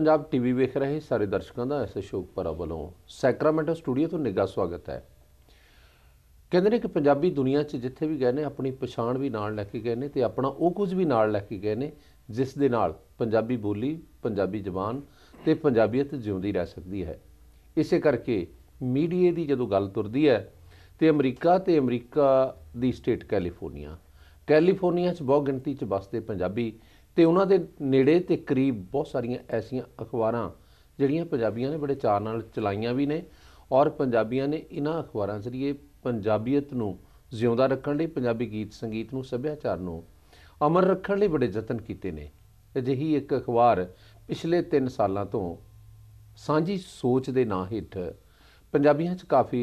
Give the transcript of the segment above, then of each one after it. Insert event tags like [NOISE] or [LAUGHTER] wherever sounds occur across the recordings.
Punjab TV ਵੇਖ ਰਹੇ ਸਾਰੇ ਦਰਸ਼ਕਾਂ ਦਾ ਐਸ ਅਸ਼ੋਕ ਪਰਾ ਵੱਲੋਂ ਸੈਕਰਾਮੈਂਟੋ ਸਟੂਡੀਓ ਤੋਂ ਨਿੱਘਾ ਸਵਾਗਤ ਹੈ ਕਹਿੰਦੇ ਨੇ ਕਿ ਪੰਜਾਬੀ ਦੁਨੀਆ 'ਚ ਜਿੱਥੇ ਵੀ ਗਏ ਨੇ ਆਪਣੀ ਪਛਾਣ ਵੀ ਨਾਲ ਲੈ ਕੇ ਗਏ ਨੇ ਤੇ ਆਪਣਾ ਉਹ ਕੁਝ ਵੀ ਨਾਲ ਲੈ ਕੇ ਗਏ ਨੇ ਜਿਸ ਦੇ ਨਾਲ ਪੰਜਾਬੀ ਬੋਲੀ ਪੰਜਾਬੀ ਜ਼ਬਾਨ ਤੇ ਪੰਜਾਬੀਅਤ ਜਿਉਂਦੀ ਰਹਿ ਸਕਦੀ ਹੈ ਇਸੇ ਕਰਕੇ ਮੀਡੀਆ ਦੀ ਜਦੋਂ ਗੱਲ ਤੁਰਦੀ ਹੈ ਤੇ ਅਮਰੀਕਾ ਤੇ ਅਮਰੀਕਾ ਦੀ ਸਟੇਟ ਕੈਲੀਫੋਰਨੀਆ ਕੈਲੀਫੋਰਨੀਆ 'ਚ ਬਹੁ ਗਿਣਤੀ 'ਚ ਵਸਦੇ ਪੰਜਾਬੀ ਤੇ ਉਹਨਾਂ ਦੇ ਨੇੜੇ ਤੇ ਕਰੀਬ ਬਹੁਤ ਸਾਰੀਆਂ ਐਸੀਆਂ ਅਖਬਾਰਾਂ ਜਿਹੜੀਆਂ ਪੰਜਾਬੀਆਂ ਨੇ ਬੜੇ ਚਾਰ ਨਾਲ ਚਲਾਈਆਂ ਵੀ ਨੇ ਔਰ ਪੰਜਾਬੀਆਂ ਨੇ ਇਹਨਾਂ ਅਖਬਾਰਾਂ ਜ਼ਰੀਏ ਪੰਜਾਬੀਅਤ ਨੂੰ ਜਿਉਂਦਾ ਰੱਖਣ ਲਈ ਪੰਜਾਬੀ ਗੀਤ ਸੰਗੀਤ ਨੂੰ ਸੱਭਿਆਚਾਰ ਨੂੰ ਅਮਰ ਰੱਖਣ ਲਈ ਬੜੇ ਯਤਨ ਕੀਤੇ ਨੇ ਅਜਿਹੀ ਇੱਕ ਅਖਬਾਰ ਪਿਛਲੇ 3 ਸਾਲਾਂ ਤੋਂ ਸਾਂਝੀ ਸੋਚ ਦੇ ਨਾਂ ਹੇਠ ਪੰਜਾਬੀਆਂ 'ਚ ਕਾਫੀ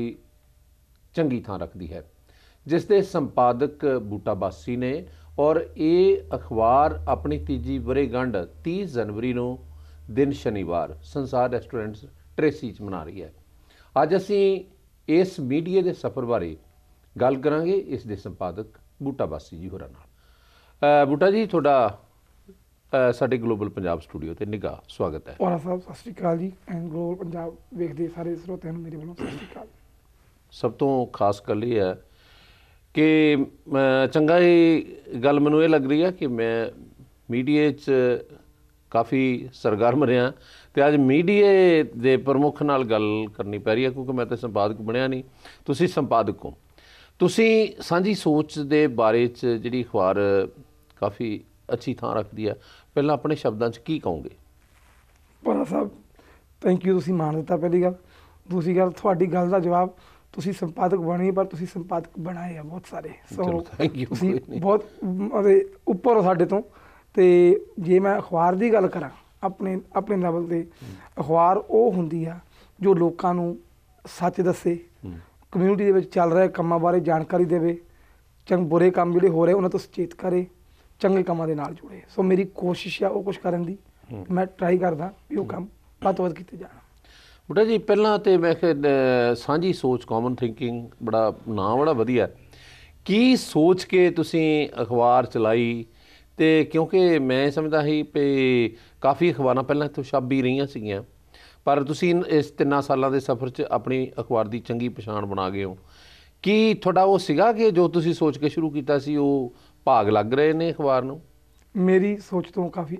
ਚੰਗੀ ਥਾਂ ਰੱਖਦੀ ਹੈ ਜਿਸ ਦੇ ਸੰਪਾਦਕ ਬੂਟਾ ਬਾਸੀ ਨੇ ਔਰ ਇਹ ਅਖਬਾਰ ਆਪਣੀ ਤੀਜੀ ਵਰੇਗੰਢ 30 ਜਨਵਰੀ ਨੂੰ ਦਿਨ ਸ਼ਨੀਵਾਰ ਸੰਸਾਰ ਰੈਸਟੋਰੈਂਟਸ ਟ੍ਰੇਸੀ ਚ ਮਨਾ ਰਹੀ ਹੈ ਅੱਜ ਅਸੀਂ ਇਸ ਮੀਡੀਆ ਦੇ ਸਫ਼ਰ ਬਾਰੇ ਗੱਲ ਕਰਾਂਗੇ ਇਸ ਦੇ ਸੰਪਾਦਕ ਬੂਟਾ ਬਾਸੀ ਜੀ ਹੋਰਾਂ ਨਾਲ ਬੂਟਾ ਜੀ ਤੁਹਾਡਾ ਸਾਡੇ ਗਲੋਬਲ ਪੰਜਾਬ ਸਟੂਡੀਓ ਤੇ ਨਿਗਾ ਸਵਾਗਤ ਹੈ ਹੋਰਾਂ ਸਾਹਿਬ ਸਤਿ ਸ਼੍ਰੀ ਅਕਾਲ ਜੀ ਐਂਡ ਗਲੋਬਲ ਪੰਜਾਬ ਵੇਖਦੇ ਸਾਰੇ ਸਰੋਤਿਆਂ ਨੂੰ ਮੇਰੇ ਵੱਲੋਂ ਸਤਿ ਸ਼੍ਰੀ ਅਕਾਲ ਸਭ ਤੋਂ ਖਾਸ ਗੱਲ ਇਹ ਹੈ ਕਿ ਚੰਗਾ ਹੀ ਗੱਲ ਮੈਨੂੰ ਇਹ ਲੱਗ ਰਹੀ ਆ ਕਿ ਮੈਂ ਮੀਡੀਆ 'ਚ ਕਾਫੀ ਸਰਗਰਮ ਰਿਹਾ ਤੇ ਅੱਜ ਮੀਡੀਆ ਦੇ ਪ੍ਰਮੁੱਖ ਨਾਲ ਗੱਲ ਕਰਨੀ ਪੈ ਰਹੀ ਹੈ ਕਿਉਂਕਿ ਮੈਂ ਤਾਂ ਸੰਪਾਦਕ ਬਣਿਆ ਨਹੀਂ ਤੁਸੀਂ ਸੰਪਾਦਕ ਹੋ ਤੁਸੀਂ ਸਾਂਝੀ ਸੋਚ ਦੇ ਬਾਰੇ 'ਚ ਜਿਹੜੀ ਖਬਰ ਕਾਫੀ ਅੱਛੀ ਥਾਂ ਰੱਖਦੀ ਹੈ ਪਹਿਲਾਂ ਆਪਣੇ ਸ਼ਬਦਾਂ 'ਚ ਕੀ ਕਹੋਗੇ ਭਰਾ ਸਾਹਿਬ ਥੈਂਕ ਯੂ ਤੁਸੀਂ ਮਾਨ ਦਿੱਤਾ ਪਹਿਲੀ ਗੱਲ ਦੂਸਰੀ ਗੱਲ ਤੁਹਾਡੀ ਗੱਲ ਦਾ ਜਵਾਬ ਤੁਸੀਂ ਸੰਪਾਦਕ ਬਣੇ ਪਰ ਤੁਸੀਂ ਸੰਪਾਦਕ ਬਣਾਏ ਆ ਬਹੁਤ ਸਾਰੇ ਸੋ ਤੁਸੀਂ ਬਹੁਤ ਅਰੇ ਉੱਪਰ ਸਾਡੇ ਤੋਂ ਤੇ ਜੇ ਮੈਂ ਅਖਬਾਰ ਦੀ ਗੱਲ ਕਰਾਂ ਆਪਣੇ ਆਪਣੇ ਲੈਵਲ ਤੇ ਅਖਬਾਰ ਉਹ ਹੁੰਦੀ ਆ ਜੋ ਲੋਕਾਂ ਨੂੰ ਸੱਚ ਦੱਸੇ ਕਮਿਊਨਿਟੀ ਦੇ ਵਿੱਚ ਚੱਲ ਰਹੇ ਕੰਮਾਂ ਬਾਰੇ ਜਾਣਕਾਰੀ ਦੇਵੇ ਚੰਗ ਬੁਰੇ ਕੰਮ ਜਿਹੜੇ ਹੋ ਰਹੇ ਉਹਨਾਂ ਤੋਂ ਸੁਚੇਤ ਕਰੇ ਚੰਗੇ ਕੰਮਾਂ ਦੇ ਨਾਲ ਜੁੜੇ ਸੋ ਮੇਰੀ ਕੋਸ਼ਿਸ਼ ਆ ਉਹ ਕੁਝ ਕਰਨ ਦੀ ਮੈਂ ਟਰਾਈ ਕਰਦਾ ਵੀ ਉਹ ਕੰਮ ਪਤਵਤ ਕੀਤੇ ਜਾਣ ਬੁੱਢਾ ਜੀ ਪਹਿਲਾਂ ਤੇ ਮੈਂ ਸਾਂਝੀ ਸੋਚ ਕਾਮਨ ਥਿੰਕਿੰਗ ਬੜਾ ਨਾਂ ਬੜਾ ਵਧੀਆ ਕੀ ਸੋਚ ਕੇ ਤੁਸੀਂ ਅਖਬਾਰ ਚਲਾਈ ਤੇ ਕਿਉਂਕਿ ਮੈਂ ਸਮਝਦਾ ਸੀ ਕਿ ਕਾਫੀ ਅਖਬਾਰਾਂ ਪਹਿਲਾਂ ਤੋਂ ਛਾਬੀ ਰਹੀਆਂ ਸੀਗੀਆਂ ਪਰ ਤੁਸੀਂ ਇਸ ਤਿੰਨਾਂ ਸਾਲਾਂ ਦੇ ਸਫ਼ਰ 'ਚ ਆਪਣੀ ਅਖਬਾਰ ਦੀ ਚੰਗੀ ਪਛਾਣ ਬਣਾ ਗਏ ਹੋ ਕੀ ਤੁਹਾਡਾ ਉਹ ਸੀਗਾ ਕਿ ਜੋ ਤੁਸੀਂ ਸੋਚ ਕੇ ਸ਼ੁਰੂ ਕੀਤਾ ਸੀ ਉਹ ਭਾਗ ਲੱਗ ਰਹੇ ਨੇ ਅਖਬਾਰ ਨੂੰ ਮੇਰੀ ਸੋਚ ਤੋਂ ਕਾਫੀ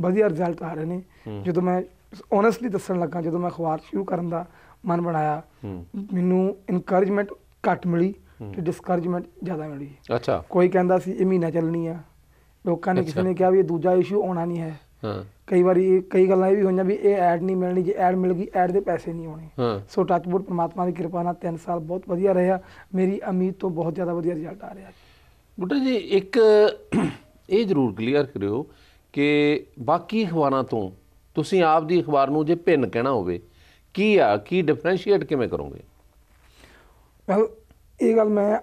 ਵਧੀਆ ਰਿਜ਼ਲਟ ਆ ਰਹੇ ਨੇ ਜਦੋਂ ਮੈਂ ਓਨੈਸਟਲੀ ਦੱਸਣ ਲੱਗਾ ਜਦੋਂ ਮੈਂ ਅਖਬਾਰ ਸ਼ੁਰੂ ਕਰਨ ਦਾ ਮਨ ਬਣਾਇਆ ਮੈਨੂੰ ਇਨਕਰੇਜਮੈਂਟ ਘੱਟ ਮਿਲੀ ਤੇ ਡਿਸਕਰੇਜਮੈਂਟ ਜ਼ਿਆਦਾ ਮਿਲੀ ਅੱਛਾ ਕੋਈ ਕਹਿੰਦਾ ਸੀ ਇਹ ਮਹੀਨਾ ਚੱਲਣੀ ਆ ਲੋਕਾਂ ਨੇ ਕਿਸੇ ਨੇ ਕਿਹਾ ਵੀ ਇਹ ਦੂਜਾ ਇਸ਼ੂ ਆਉਣਾ ਨਹੀਂ ਹੈ ਹਾਂ ਕਈ ਵਾਰੀ ਕਈ ਗੱਲਾਂ ਇਹ ਵੀ ਹੋਈਆਂ ਵੀ ਇਹ ਐਡ ਨਹੀਂ ਮਿਲਣੀ ਜੇ ਐਡ ਮਿਲ ਗਈ ਐਡ ਦੇ ਪੈਸੇ ਨਹੀਂ ਆਉਣੇ ਸੋ ਟੱਚਬੋਰਡ ਪ੍ਰਮਾਤਮਾ ਦੀ ਕਿਰਪਾ ਨਾਲ 3 ਸਾਲ ਬਹੁਤ ਵਧੀਆ ਰਿਹਾ ਮੇਰੀ ਉਮੀਦ ਤੋਂ ਬਹੁਤ ਜ਼ਿਆਦਾ ਵਧੀਆ ਰਿਜ਼ਲਟ ਆ ਰਿਹਾ ਬੁੱਢਾ ਜੀ ਇੱਕ ਇਹ ਜ਼ਰੂਰ ਕਲੀਅਰ ਕਰਿਓ ਕਿ ਬਾਕੀ ਅਖਬਾਰਾਂ ਤੋਂ ਤੁਸੀਂ ਆਪ ਦੀ ਅਖਬਾਰ ਨੂੰ ਜੇ ਭਿੰਨ ਕਹਿਣਾ ਹੋਵੇ ਕੀ ਆ ਕੀ ਡਿਫਰੈਂਸ਼ੀਏਟ ਕਿਵੇਂ ਕਰੋਗੇ ਇਹ ਗੱਲ ਮੈਂ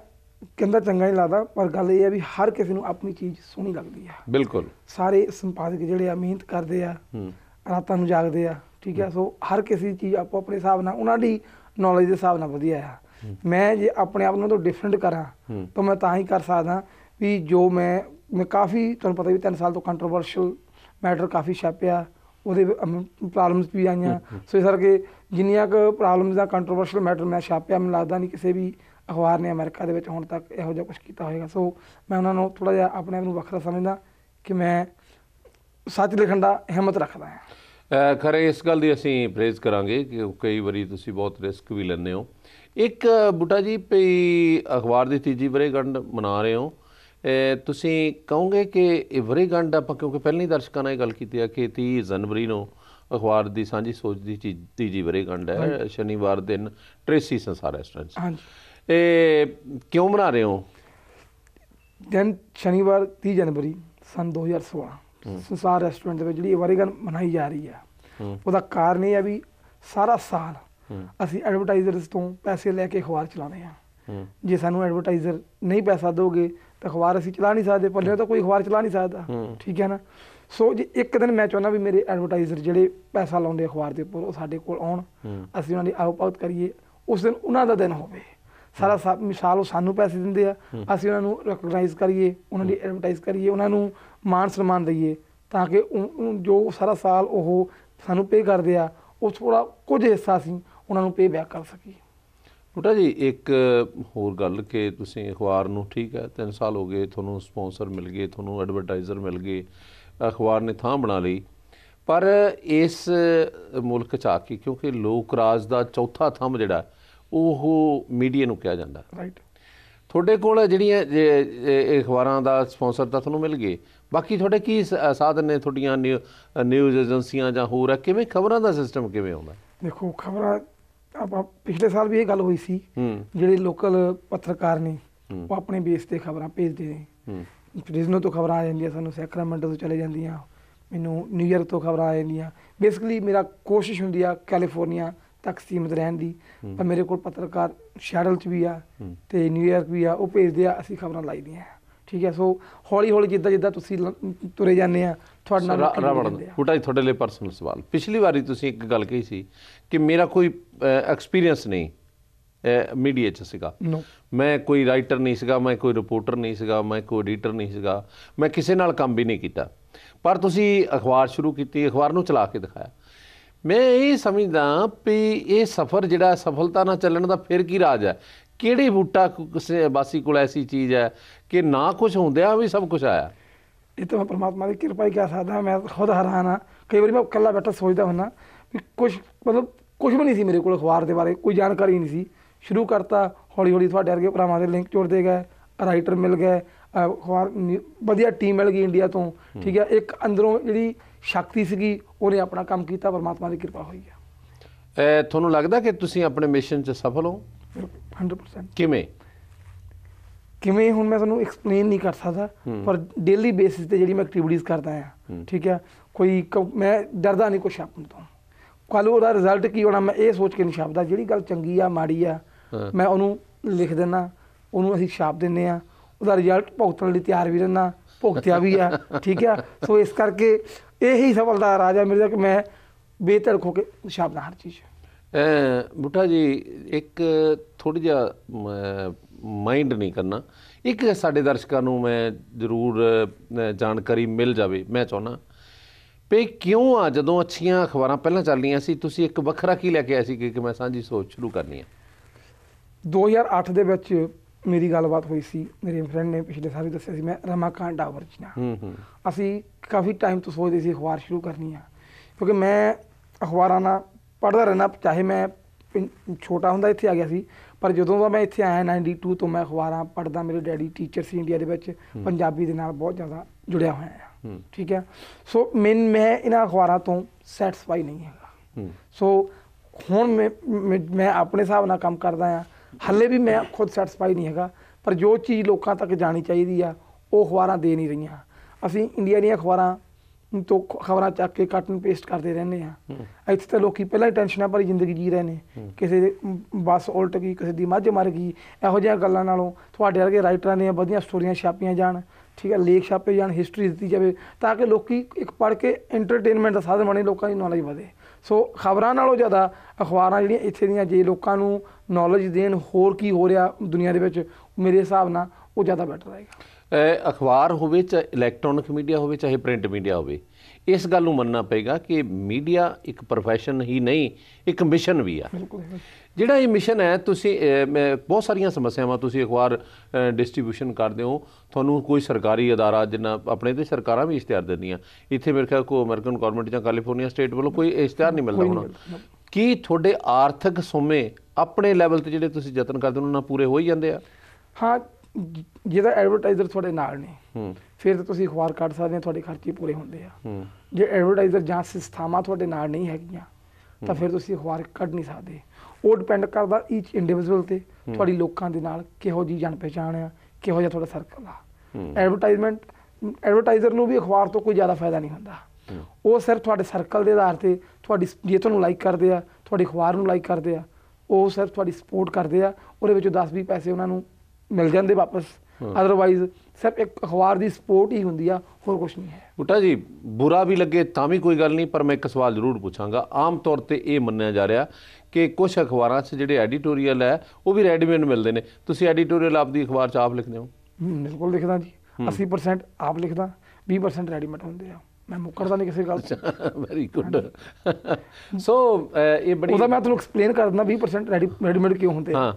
ਕਹਿੰਦਾ ਚੰਗਾ ਨਹੀਂ ਲੱਗਦਾ ਪਰ ਗੱਲ ਇਹ ਹੈ ਵੀ ਹਰ ਕਿਸੇ ਨੂੰ ਆਪਣੀ ਚੀਜ਼ ਸੋਹਣੀ ਲੱਗਦੀ ਹੈ ਬਿਲਕੁਲ ਸਾਰੇ ਸੰਪਾਦਕ ਜਿਹੜੇ ਆ ਮਿਹਨਤ ਕਰਦੇ ਆ ਰਾਤਾਂ ਨੂੰ ਜਾਗਦੇ ਆ ਠੀਕ ਹੈ ਸੋ ਹਰ ਕਿਸੇ ਦੀ ਚੀਜ਼ ਆਪੋ ਆਪਣੇ ਹਿਸਾਬ ਨਾਲ ਉਹਨਾਂ ਦੀ ਨੌਲੇਜ ਦੇ ਹਿਸਾਬ ਨਾਲ ਵਧੀਆ ਆ ਮੈਂ ਜੇ ਆਪਣੇ ਆਪ ਨੂੰ ਤੋਂ ਡਿਫਰੈਂਟ ਕਰਾਂ ਤਾਂ ਮੈਂ ਤਾਂ ਹੀ ਕਰ ਸਕਦਾ ਵੀ ਜੋ ਮੈਂ ਮੈਂ ਕਾਫੀ ਤੁਹਾਨੂੰ ਪਤਾ ਵੀ 3 ਸਾਲ ਤੋਂ ਕੰਟਰੋਵਰਸ਼ਲ ਮੈਟਰ ਕਾਫੀ ਛਾਪਿਆ ਉਹਦੇ ਪ੍ਰੋਬਲਮਸ ਵੀ ਆਈਆਂ ਸੋ ਇਸ ਕਰਕੇ ਜਿੰਨੀਆਂ ਕੁ ਪ੍ਰੋਬਲਮਸ ਦਾ ਕੰਟਰੋਵਰਸ਼ਲ ਮੈਟਰ ਮੈਂ ਛਾਪਿਆ ਮੈਨੂੰ ਲੱਗਦਾ ਨਹੀਂ ਕਿਸੇ ਵੀ ਅਖਬਾਰ ਨੇ ਅਮਰੀਕਾ ਦੇ ਵਿੱਚ ਹੁਣ ਤੱਕ ਇਹੋ ਜਿਹਾ ਕੁਝ ਕੀਤਾ ਹੋਵੇਗਾ ਸੋ ਮੈਂ ਉਹਨਾਂ ਨੂੰ ਥੋੜਾ ਜਿਹਾ ਆਪਣੇ ਆਪ ਨੂੰ ਵੱਖਰਾ ਸਮਝਦਾ ਕਿ ਮੈਂ ਸੱਚ ਲਿਖਣ ਦਾ ਹਿੰਮਤ ਰੱਖਦਾ ਹਾਂ ਖਰੇ ਇਸ ਗੱਲ ਦੀ ਅਸੀਂ ਪ੍ਰੇਜ਼ ਕਰਾਂਗੇ ਕਿ ਕਈ ਵਾਰੀ ਤੁਸੀਂ ਬਹੁਤ ਰਿਸਕ ਵੀ ਲੈਂਦੇ ਹੋ ਇੱਕ ਬੁੱਟਾ ਜੀ ਪਈ ਅਖਬਾਰ ਦੀ ਤੀਜੀ ਬਰੇਗੰਡ ਮਨਾ ਰਹੇ ਹੋ ਤੁਸੀਂ ਕਹੋਗੇ ਕਿ ਇਵਰੀਗੰਡ ਆਪਾਂ ਕਿਉਂਕਿ ਪਹਿਲਾਂ ਹੀ ਦਰਸ਼ਕਾਂ ਨਾਲ ਇਹ ਗੱਲ ਕੀਤੀ ਆ ਕਿ 30 ਜਨਵਰੀ ਨੂੰ ਅਖਬਾਰ ਦੀ ਸਾਂਝੀ ਸੋਚ ਦੀ ਚੀਜ਼ ਤੀਜੀ ਵਰੇਗੰਢ ਹੈ ਸ਼ਨੀਵਾਰ ਦਿਨ ਟ੍ਰੇਸੀ ਸੰਸਾਰ ਰੈਸਟੋਰੈਂਟ ਹਾਂਜੀ ਇਹ ਕਿਉਂ ਬਣਾ ਰਹੇ ਹੋ ਦਿਨ ਸ਼ਨੀਵਾਰ 30 ਜਨਵਰੀ ਸਨ 2016 ਸੰਸਾਰ ਰੈਸਟੋਰੈਂਟ ਦੇ ਵਿੱਚ ਜਿਹੜੀ ਵਰੇਗੰਢ ਮਨਾਈ ਜਾ ਰਹੀ ਹੈ ਉਹਦਾ ਕਾਰਨ ਇਹ ਹੈ ਵੀ ਸਾਰਾ ਸਾਲ ਅਸੀਂ ਐਡਵਰਟਾਈਜ਼ਰਸ ਤੋਂ ਪੈਸੇ ਲੈ ਕੇ ਅਖਬਾਰ ਚਲਾਉਂਦੇ ਹਾਂ ਜੇ ਸਾਨੂੰ ਐਡਵਰਟਾਈਜ਼ਰ ਨਹੀਂ ਪੈਸਾ ਦੋਗੇ ਤਾਂ ਅਖਬਾਰ ਅਸੀਂ ਚਲਾ ਨਹੀਂ ਸਕਦੇ ਪੱਲੇ ਤਾਂ ਕੋਈ ਅਖਬਾਰ ਚਲਾ ਨਹੀਂ ਸਕਦਾ ਠੀਕ ਹੈ ਨਾ ਸੋ ਜੇ ਇੱਕ ਦਿਨ ਮੈਂ ਚਾਹੁੰਦਾ ਵੀ ਮੇਰੇ ਐਡਵਰਟਾਈਜ਼ਰ ਜਿਹੜੇ ਪੈਸਾ ਲਾਉਂਦੇ ਅਖਬਾਰ ਦੇ ਉੱਪਰ ਉਹ ਸਾਡੇ ਕੋਲ ਆਉਣ ਅਸੀਂ ਉਹਨਾਂ ਦੀ ਆਉਟ ਕਰੀਏ ਉਸ ਦਿਨ ਉਹਨਾਂ ਦਾ ਦਿਨ ਹੋਵੇ ਸਾਰਾ ਮਿਸਾਲ ਉਹ ਸਾਨੂੰ ਪੈਸੇ ਦਿੰਦੇ ਆ ਅਸੀਂ ਉਹਨਾਂ ਨੂੰ ਰੈਕਗਨਾਈਜ਼ ਕਰੀਏ ਉਹਨਾਂ ਦੀ ਐਡਵਰਟਾਈਜ਼ ਕਰੀਏ ਉਹਨਾਂ ਨੂੰ ਮਾਨ ਸਨਮਾਨ ਦਈਏ ਤਾਂ ਕਿ ਜੋ ਸਾਰਾ ਸਾਲ ਉਹ ਸਾਨੂੰ ਪੇ ਕਰਦੇ ਆ ਉਹ ਥੋੜਾ ਕੁਝ ਹਿੱਸਾ ਸੀ ਉਹਨਾਂ ਨੂੰ ਪੇ ਬੈਕ ਕਰ ਸਕੀਏ ਬੁੱਟਾ ਜੀ ਇੱਕ ਹੋਰ ਗੱਲ ਕਿ ਤੁਸੀਂ ਅਖਬਾਰ ਨੂੰ ਠੀਕ ਹੈ 3 ਸਾਲ ਹੋ ਗਏ ਤੁਹਾਨੂੰ ਸਪਾਂਸਰ ਮਿਲ ਗਏ ਤੁਹਾਨੂੰ ਐਡਵਰਟਾਈਜ਼ਰ ਮਿਲ ਗਏ ਅਖਬਾਰ ਨੇ ਥਾਂ ਬਣਾ ਲਈ ਪਰ ਇਸ ਮੁਲਕ ਚ ਆ ਕੇ ਕਿਉਂਕਿ ਲੋਕ ਰਾਜ ਦਾ ਚੌਥਾ ਥੰਮ ਜਿਹੜਾ ਉਹ ਮੀਡੀਆ ਨੂੰ ਕਿਹਾ ਜਾਂਦਾ ਰਾਈਟ ਤੁਹਾਡੇ ਕੋਲ ਜਿਹੜੀਆਂ ਅਖਬਾਰਾਂ ਦਾ ਸਪਾਂਸਰ ਤਾਂ ਤੁਹਾਨੂੰ ਮਿਲ ਗਏ ਬਾਕੀ ਤੁਹਾਡੇ ਕੀ ਸਾਧਨ ਨੇ ਤੁਹਾਡੀਆਂ ਨਿਊਜ਼ ਏਜੰਸੀਆਂ ਜਾਂ ਹੋਰ ਕਿਵੇਂ ਖਬਰਾਂ ਦਾ ਸਿਸਟਮ ਕਿਵੇਂ ਆਉਂਦਾ ਦੇਖੋ ਖਬਰਾਂ ਆਪਾਂ ਪਿਛਲੇ ਸਾਲ ਵੀ ਇਹ ਗੱਲ ਹੋਈ ਸੀ ਜਿਹੜੇ ਲੋਕਲ ਪੱਤਰਕਾਰ ਨੇ ਉਹ ਆਪਣੇ ਬੇਸ ਤੇ ਖਬਰਾਂ ਭੇਜਦੇ ਨੇ ਪ੍ਰਿਜ਼ਨੋ ਤੋਂ ਖਬਰਾਂ ਆ ਜਾਂਦੀਆਂ ਸਾਨੂੰ ਸੈਕਰਾਮੈਂਟੋ ਤੋਂ ਚਲੇ ਜਾਂਦੀਆਂ ਮੈਨੂੰ ਨਿਊਯਾਰਕ ਤੋਂ ਖਬਰਾਂ ਆ ਜਾਂਦੀਆਂ ਬੇਸਿਕਲੀ ਮੇਰਾ ਕੋਸ਼ਿਸ਼ ਹੁੰਦੀ ਆ ਕੈਲੀਫੋਰਨੀਆ ਤੱਕ ਸੀਮਤ ਰਹਿਣ ਦੀ ਪਰ ਮੇਰੇ ਕੋਲ ਪੱਤਰਕਾਰ ਸ਼ੈਡਲ 'ਚ ਵੀ ਆ ਤੇ ਨਿਊਯਾਰਕ ਵੀ ਆ ਉਹ ਭੇਜਦੇ ਆ ਅਸੀਂ ਖਬਰਾਂ ਲਾਈਦੀਆਂ ਠੀਕ ਹੈ ਸੋ ਹੌਲੀ ਹੌਲੀ ਜਿੱਦਾਂ ਜਿੱਦਾਂ ਤੁਸੀਂ ਤੁਰੇ ਜਾਂਦੇ ਆ ਤੁਹਾਡੇ ਨਾਲ ਰਾਵਣ ਬੂਟਾ ਜੀ ਤੁਹਾਡੇ ਲਈ ਪਰਸਨਲ ਸਵਾਲ ਪਿਛਲੀ ਵਾਰੀ ਤੁਸੀਂ ਇੱਕ ਗੱਲ ਕਹੀ ਸੀ ਕਿ ਮੇਰਾ ਕੋਈ ਐਕਸਪੀਰੀਅੰਸ ਨਹੀਂ ਮੀਡੀਆ 'ਚ ਸੀਗਾ ਮੈਂ ਕੋਈ ਰਾਈਟਰ ਨਹੀਂ ਸੀਗਾ ਮੈਂ ਕੋਈ ਰਿਪੋਰਟਰ ਨਹੀਂ ਸੀਗਾ ਮੈਂ ਕੋਈ ਐਡੀਟਰ ਨਹੀਂ ਸੀਗਾ ਮੈਂ ਕਿਸੇ ਨਾਲ ਕੰਮ ਵੀ ਨਹੀਂ ਕੀਤਾ ਪਰ ਤੁਸੀਂ ਅਖਬਾਰ ਸ਼ੁਰੂ ਕੀਤੀ ਅਖਬਾਰ ਨੂੰ ਚਲਾ ਕੇ ਦਿਖਾਇਆ ਮੈਂ ਇਹ ਸਮਝਦਾ ਵੀ ਇਹ ਸਫ਼ਰ ਜਿਹੜਾ ਸਫਲਤਾ ਨਾਲ ਚੱਲਣ ਦਾ ਫਿਰ ਕੀ ਰਾਜ ਹੈ ਕਿਹੜੇ ਬੂਟਾ ਕਿਸੇ ਵਾਸੀ ਕੋਲ ਐਸੀ ਚੀਜ਼ ਹੈ ਕਿ ਨਾ ਕੁਝ ਹੁੰਦਿਆ ਵੀ ਸਭ ਕੁਝ ਆਇਆ ਇਹ ਤਾਂ ਮੈਂ ਪਰਮਾਤਮਾ ਦੀ ਕਿਰਪਾ ਹੀ ਕਹਿ ਸਕਦਾ ਮੈਂ ਖੁਦ ਹੈਰਾਨ ਆ ਕਈ ਵਾਰੀ ਮੈਂ ਇਕੱਲਾ ਬੈਠਾ ਸੋਚਦਾ ਹੁੰਦਾ ਵੀ ਕੁਝ ਮਤਲਬ ਕੁਝ ਵੀ ਨਹੀਂ ਸੀ ਮੇਰੇ ਕੋਲ ਅਖਬਾਰ ਦੇ ਬਾਰੇ ਕੋਈ ਜਾਣਕਾਰੀ ਨਹੀਂ ਸੀ ਸ਼ੁਰੂ ਕਰਤਾ ਹੌਲੀ ਹੌਲੀ ਤੁਹਾਡੇ ਵਰਗੇ ਭਰਾਵਾਂ ਦੇ ਲਿੰਕ ਜੋੜਦੇ ਗਏ ਰਾਈਟਰ ਮਿਲ ਗਏ ਅਖਬਾਰ ਵਧੀਆ ਟੀਮ ਮਿਲ ਗਈ ਇੰਡੀਆ ਤੋਂ ਠੀਕ ਹੈ ਇੱਕ ਅੰਦਰੋਂ ਜਿਹੜੀ ਸ਼ਕਤੀ ਸੀਗੀ ਉਹਨੇ ਆਪਣਾ ਕੰਮ ਕੀਤਾ ਪਰਮਾਤਮਾ ਦੀ ਕਿਰਪਾ ਹੋਈ ਹੈ ਤੁਹਾਨੂੰ ਲੱਗਦਾ ਕਿ ਤੁਸੀਂ ਆਪਣੇ ਮਿਸ਼ਨ 'ਚ ਸਫਲ ਹੋ 100% ਕਿਵੇਂ ਕਿਵੇਂ ਹੁਣ ਮੈਂ ਤੁਹਾਨੂੰ ਐਕਸਪਲੇਨ ਨਹੀਂ ਕਰ ਸਕਦਾ ਪਰ ਡੇਲੀ ਬੇਸਿਸ ਤੇ ਜਿਹੜੀ ਮੈਂ ਐਕਟੀਵਿਟੀਜ਼ ਕਰਦਾ ਆ ਠੀਕ ਆ ਕੋਈ ਮੈਂ ਡਰਦਾ ਨਹੀਂ ਕੁਛ ਆਪਣ ਤੋਂ ਕੱਲ ਉਹਦਾ ਰਿਜ਼ਲਟ ਕੀ ਹੋਣਾ ਮੈਂ ਇਹ ਸੋਚ ਕੇ ਨਹੀਂ ਛਾਪਦਾ ਜਿਹੜੀ ਗੱਲ ਚੰਗੀ ਆ ਮਾੜੀ ਆ ਮੈਂ ਉਹਨੂੰ ਲਿਖ ਦਿੰਨਾ ਉਹਨੂੰ ਅਸੀਂ ਛਾਪ ਦਿੰਨੇ ਆ ਉਹਦਾ ਰਿਜ਼ਲਟ ਭੁਗਤਣ ਲਈ ਤਿਆਰ ਵੀ ਰਹਿਣਾ ਭੁਗਤਿਆ ਵੀ ਆ [LAUGHS] ਠੀਕ ਆ ਸੋ ਇਸ ਕਰਕੇ ਇਹੀ ਸਫਲਤਾ ਰਾਜਾ ਮਿਰਜ਼ਾ ਕਿ ਮੈਂ ਬੇਤੜਕ ਹੋ ਕੇ ਛਾਪਦਾ ਹਰ ਚੀਜ਼ ਬੁੱਟਾ ਜੀ ਇੱਕ ਥੋੜੀ ਜਿਹਾ ਮਾਈਂਡ ਨਹੀਂ ਕਰਨਾ ਇੱਕ ਸਾਡੇ ਦਰਸ਼ਕਾਂ ਨੂੰ ਮੈਂ ਜ਼ਰੂਰ ਜਾਣਕਾਰੀ ਮਿਲ ਜਾਵੇ ਮੈਂ ਚਾਹਣਾ ਪੇ ਕਿਉਂ ਆ ਜਦੋਂ ਅੱਛੀਆਂ ਅਖਬਾਰਾਂ ਪਹਿਲਾਂ ਚੱਲੀਆਂ ਸੀ ਤੁਸੀਂ ਇੱਕ ਵੱਖਰਾ ਕੀ ਲੈ ਕੇ ਆਏ ਸੀ ਕਿ ਮੈਂ ਸਾਂਝੀ ਸੋਚ ਸ਼ੁਰੂ ਕਰਨੀ ਹੈ 2008 ਦੇ ਵਿੱਚ ਮੇਰੀ ਗੱਲਬਾਤ ਹੋਈ ਸੀ ਮੇਰੇ ਫਰੈਂਡ ਨੇ ਪਿਛਲੇ ਸਾਲ ਵੀ ਦੱਸਿਆ ਸੀ ਮੈਂ ਕਾਂਡਾ ਡਾਵਰ ਹੂੰ ਹੂੰ ਅਸੀਂ ਕਾਫੀ ਟਾਈਮ ਤੋਂ ਸੋਚਦੇ ਸੀ ਅਖਬਾਰ ਸ਼ੁਰੂ ਕਰਨੀ ਆ ਕਿਉਂਕਿ ਮੈਂ ਅਖਬਾਰਾਂ ਨਾਲ ਪੜਦਾ ਰਹਿਣਾ ਚਾਹੇ ਮੈਂ ਛੋਟਾ ਹੁੰਦਾ ਇੱਥੇ ਆ ਗਿਆ ਸੀ ਪਰ ਜਦੋਂ ਦਾ ਮੈਂ ਇੱਥੇ ਆਇਆ 92 ਤੋਂ ਮੈਂ ਅਖਬਾਰਾਂ ਪੜਦਾ ਮੇਰੇ ਡੈਡੀ ਟੀਚਰ ਸੀ ਇੰਡੀਆ ਦੇ ਵਿੱਚ ਪੰਜਾਬੀ ਦੇ ਨਾਲ ਬਹੁਤ ਜ਼ਿਆਦਾ ਜੁੜਿਆ ਹੋਇਆ ਹੈ ਠੀਕ ਹੈ ਸੋ ਮੈਂ ਮੈਂ ਇਹਨਾਂ ਅਖਬਾਰਾਂ ਤੋਂ ਸੈਟੀਸਫਾਈ ਨਹੀਂ ਹੈਗਾ ਸੋ ਹੁਣ ਮੈਂ ਆਪਣੇ ਹਿਸਾਬ ਨਾਲ ਕੰਮ ਕਰਦਾ ਆ ਹੱਲੇ ਵੀ ਮੈਂ ਖੁਦ ਸੈਟੀਸਫਾਈ ਨਹੀਂ ਹੈਗਾ ਪਰ ਜੋ ਚੀਜ਼ ਲੋਕਾਂ ਤੱਕ ਜਾਣੀ ਚਾਹੀਦੀ ਆ ਉਹ ਅਖਬਾਰਾਂ ਦੇ ਨਹੀਂ ਰਹੀਆਂ ਅਸੀਂ ਇੰਡੀਆ ਦੀਆਂ ਅਖਬਾਰਾਂ ਤੋਂ ਖਬਰਾਂ ਚੱਕ ਕੇ ਕੱਟ ਪੇਸਟ ਕਰਦੇ ਰਹਿੰਦੇ ਆ ਇੱਥੇ ਤਾਂ ਲੋਕੀ ਪਹਿਲਾਂ ਹੀ ਟੈਨਸ਼ਨਾਂ ਭਰੀ ਜ਼ਿੰਦਗੀ ਜੀ ਰਹੇ ਨੇ ਕਿਸੇ ਦੇ ਬੱਸ ਉਲਟ ਗਈ ਕਿਸੇ ਦੀ ਮੱਝ ਮਰ ਗਈ ਇਹੋ ਜਿਹੇ ਗੱਲਾਂ ਨਾਲੋਂ ਤੁਹਾਡੇ ਵਰਗੇ ਰਾਈਟਰਾਂ ਦੀਆਂ ਵਧੀਆਂ ਸਟੋਰੀਆਂ ਛਾਪੀਆਂ ਜਾਣ ਠੀਕ ਹੈ ਲੇਖ ਛਾਪੇ ਜਾਣ ਹਿਸਟਰੀ ਦਿੱਤੀ ਜਾਵੇ ਤਾਂ ਕਿ ਲੋਕੀ ਇੱਕ ਪੜ ਕੇ ਐਂਟਰਟੇਨਮੈਂਟ ਦਾ ਸਾਧਨ ਬਣੇ ਲੋਕਾਂ ਦੀ ਨੌਲੇਜ ਵਧੇ ਸੋ ਖਬਰਾਂ ਨਾਲੋਂ ਜ਼ਿਆਦਾ ਅਖਬਾਰਾਂ ਜਿਹੜੀਆਂ ਇੱਥੇ ਦੀਆਂ ਜੇ ਲੋਕਾਂ ਨੂੰ ਨੌਲੇਜ ਦੇਣ ਹੋਰ ਕੀ ਹੋ ਰਿਹਾ ਦੁਨੀਆ ਦੇ ਵਿੱਚ ਮੇਰੇ ਹਿਸਾਬ ਨਾਲ ਉਹ ਜ਼ਿਆਦਾ ਬੈਟਰ ਰਹੇਗਾ ਅਖਬਾਰ ਹੋਵੇ ਚਾਹੇ ਇਲੈਕਟ੍ਰੋਨਿਕ ਮੀਡੀਆ ਹੋਵੇ ਚਾਹੇ ਪ੍ਰਿੰਟ ਮੀਡੀਆ ਹੋਵੇ ਇਸ ਗੱਲ ਨੂੰ ਮੰਨਣਾ ਪਏਗਾ ਕਿ ਮੀਡੀਆ ਇੱਕ profession ਹੀ ਨਹੀਂ ਇੱਕ ਮਿਸ਼ਨ ਵੀ ਆ ਜਿਹੜਾ ਇਹ ਮਿਸ਼ਨ ਹੈ ਤੁਸੀਂ ਬਹੁਤ ਸਾਰੀਆਂ ਸਮੱਸਿਆਵਾਂ ਤੁਸੀਂ ਅਖਬਾਰ ਡਿਸਟ੍ਰੀਬਿਊਸ਼ਨ ਕਰਦੇ ਹੋ ਤੁਹਾਨੂੰ ਕੋਈ ਸਰਕਾਰੀ ਅਦਾਰਾ ਜਿੰਨਾ ਆਪਣੇ ਤੇ ਸਰਕਾਰਾਂ ਵੀ ਇਸ਼ਤਿਹਾਰ ਦਿੰਦੀਆਂ ਇੱਥੇ ਮੇਰੇ ਖਿਆਲ ਕੋ ਅਮਰੀਕਨ ਗਵਰਨਮੈਂਟ ਜਾਂ ਕੈਲੀਫੋਰਨੀਆ ਸਟੇਟ ਵੱਲੋਂ ਕੋਈ ਇਸ਼ਤਿਹਾਰ ਨਹੀਂ ਮਿਲਦਾ ਹੁਣ ਕੀ ਤੁਹਾਡੇ ਆਰਥਿਕ ਸੁਮੇ ਆਪਣੇ ਲੈਵਲ ਤੇ ਜਿਹੜੇ ਤੁਸੀਂ ਯਤਨ ਕਰਦੇ ਉਹਨਾਂ ਉਹਨਾਂ ਪੂਰੇ ਹੋ ਹੀ ਜਾਂਦੇ ਆ ਹਾਂ ਜਿਹਦਾ ਐਡਵਰਟਾਈਜ਼ਰ ਤੁਹਾਡੇ ਨਾਲ ਨੇ ਫਿਰ ਤੁਸੀਂ ਅਖਬਾਰ ਕੱਢ ਸਕਦੇ ਹੋ ਤੁਹਾਡੇ ਖਰਚੇ ਪੂਰੇ ਹੁੰਦੇ ਆ ਜੇ ਐਡਵਰਟਾਈਜ਼ਰ ਜਾਂ ਸਿਸਥਾਮਾ ਤੁਹਾਡੇ ਨਾਲ ਨਹੀਂ ਹੈਗੀਆਂ ਤਾਂ ਫਿਰ ਤੁਸੀਂ ਅਖਬਾਰ ਕੱਢ ਨਹੀਂ ਸਕਦੇ ਉਹ ਡਿਪੈਂਡ ਕਰਦਾ ਈਚ ਇੰਡੀਵਿਜੂਅਲ ਤੇ ਤੁਹਾਡੀ ਲੋਕਾਂ ਦੇ ਨਾਲ ਕਿਹੋ ਜੀ ਜਾਣ ਪਛਾਣ ਆ ਕਿਹੋ ਜਿਹਾ ਤੁਹਾਡਾ ਸਰਕਲ ਆ ਐਡਵਰਟਾਈਜ਼ਮੈਂਟ ਐਡਵਰਟਾਈਜ਼ਰ ਨੂੰ ਵੀ ਅਖਬਾਰ ਤੋਂ ਕੋਈ ਜ਼ਿਆਦਾ ਫਾਇਦਾ ਨਹੀਂ ਹੁੰਦਾ ਉਹ ਸਿਰ ਤੁਹਾਡੇ ਸਰਕਲ ਦੇ ਆਧਾਰ ਤੇ ਤੁਹਾਡੀ ਜੇ ਤੁਹਾਨੂੰ ਲਾਈਕ ਕਰਦੇ ਆ ਤੁਹਾਡੀ ਅਖਬਾਰ ਨੂੰ ਲਾਈਕ ਕਰਦੇ ਆ ਉਹ ਸਿਰ ਤੁਹਾਡੀ ਸਪੋਰਟ ਕਰਦੇ ਆ ਉਹਦੇ ਵਿੱਚੋਂ 10 20 ਪੈਸੇ ਉਹਨਾਂ ਨੂੰ ਮਿਲ ਜਾਂਦੇ ਵਾਪਸ ਅਦਰਵਾਈਜ਼ ਸਿਰਫ ਇੱਕ ਅਖਬਾਰ ਦੀ ਸਪੋਰਟ ਹੀ ਹੁੰਦੀ ਆ ਹੋਰ ਕੁਝ ਨਹੀਂ ਹੈ ਬੁੱਟਾ ਜੀ ਬੁਰਾ ਵੀ ਲੱਗੇ ਤਾਂ ਵੀ ਕੋਈ ਗੱਲ ਨਹੀਂ ਪਰ ਮੈਂ ਇੱਕ ਸਵਾਲ ਜ਼ਰੂਰ ਪੁੱਛਾਂਗਾ ਆਮ ਤੌਰ ਤੇ ਇਹ ਮੰਨਿਆ ਜਾ ਰਿਹਾ ਕਿ ਕੁਝ ਅਖਬਾਰਾਂ 'ਚ ਜਿਹੜੇ ਐਡੀਟੋਰੀਅਲ ਹੈ ਉਹ ਵੀ ਰੈਡੀਮੇਡ ਮਿਲਦੇ ਨੇ ਤੁਸੀਂ ਐਡੀਟੋਰੀਅਲ ਆਪਦੀ ਅਖਬਾਰ 'ਚ ਆਪ ਲਿਖਦੇ ਹੋ ਬਿਲਕੁਲ ਲਿਖਦਾ ਜੀ 80% ਆਪ ਲਿਖਦਾ 20% ਰੈਡੀਮੇਡ ਹੁੰਦੇ ਆ ਮੈਂ ਮੁੱਕਰਦਾ ਨਹੀਂ ਕਿਸੇ ਗੱਲ ਵੈਰੀ ਗੁੱਡ ਸੋ ਇਹ ਬੜੀ ਉਹਦਾ ਮੈਂ ਤੁਹਾਨੂੰ ਐਕਸਪਲੇਨ ਕਰ ਦਿੰਦਾ 20% ਰੈਡੀਮੇਡ ਕਿਉਂ ਹੁੰਦੇ ਆ ਹਾਂ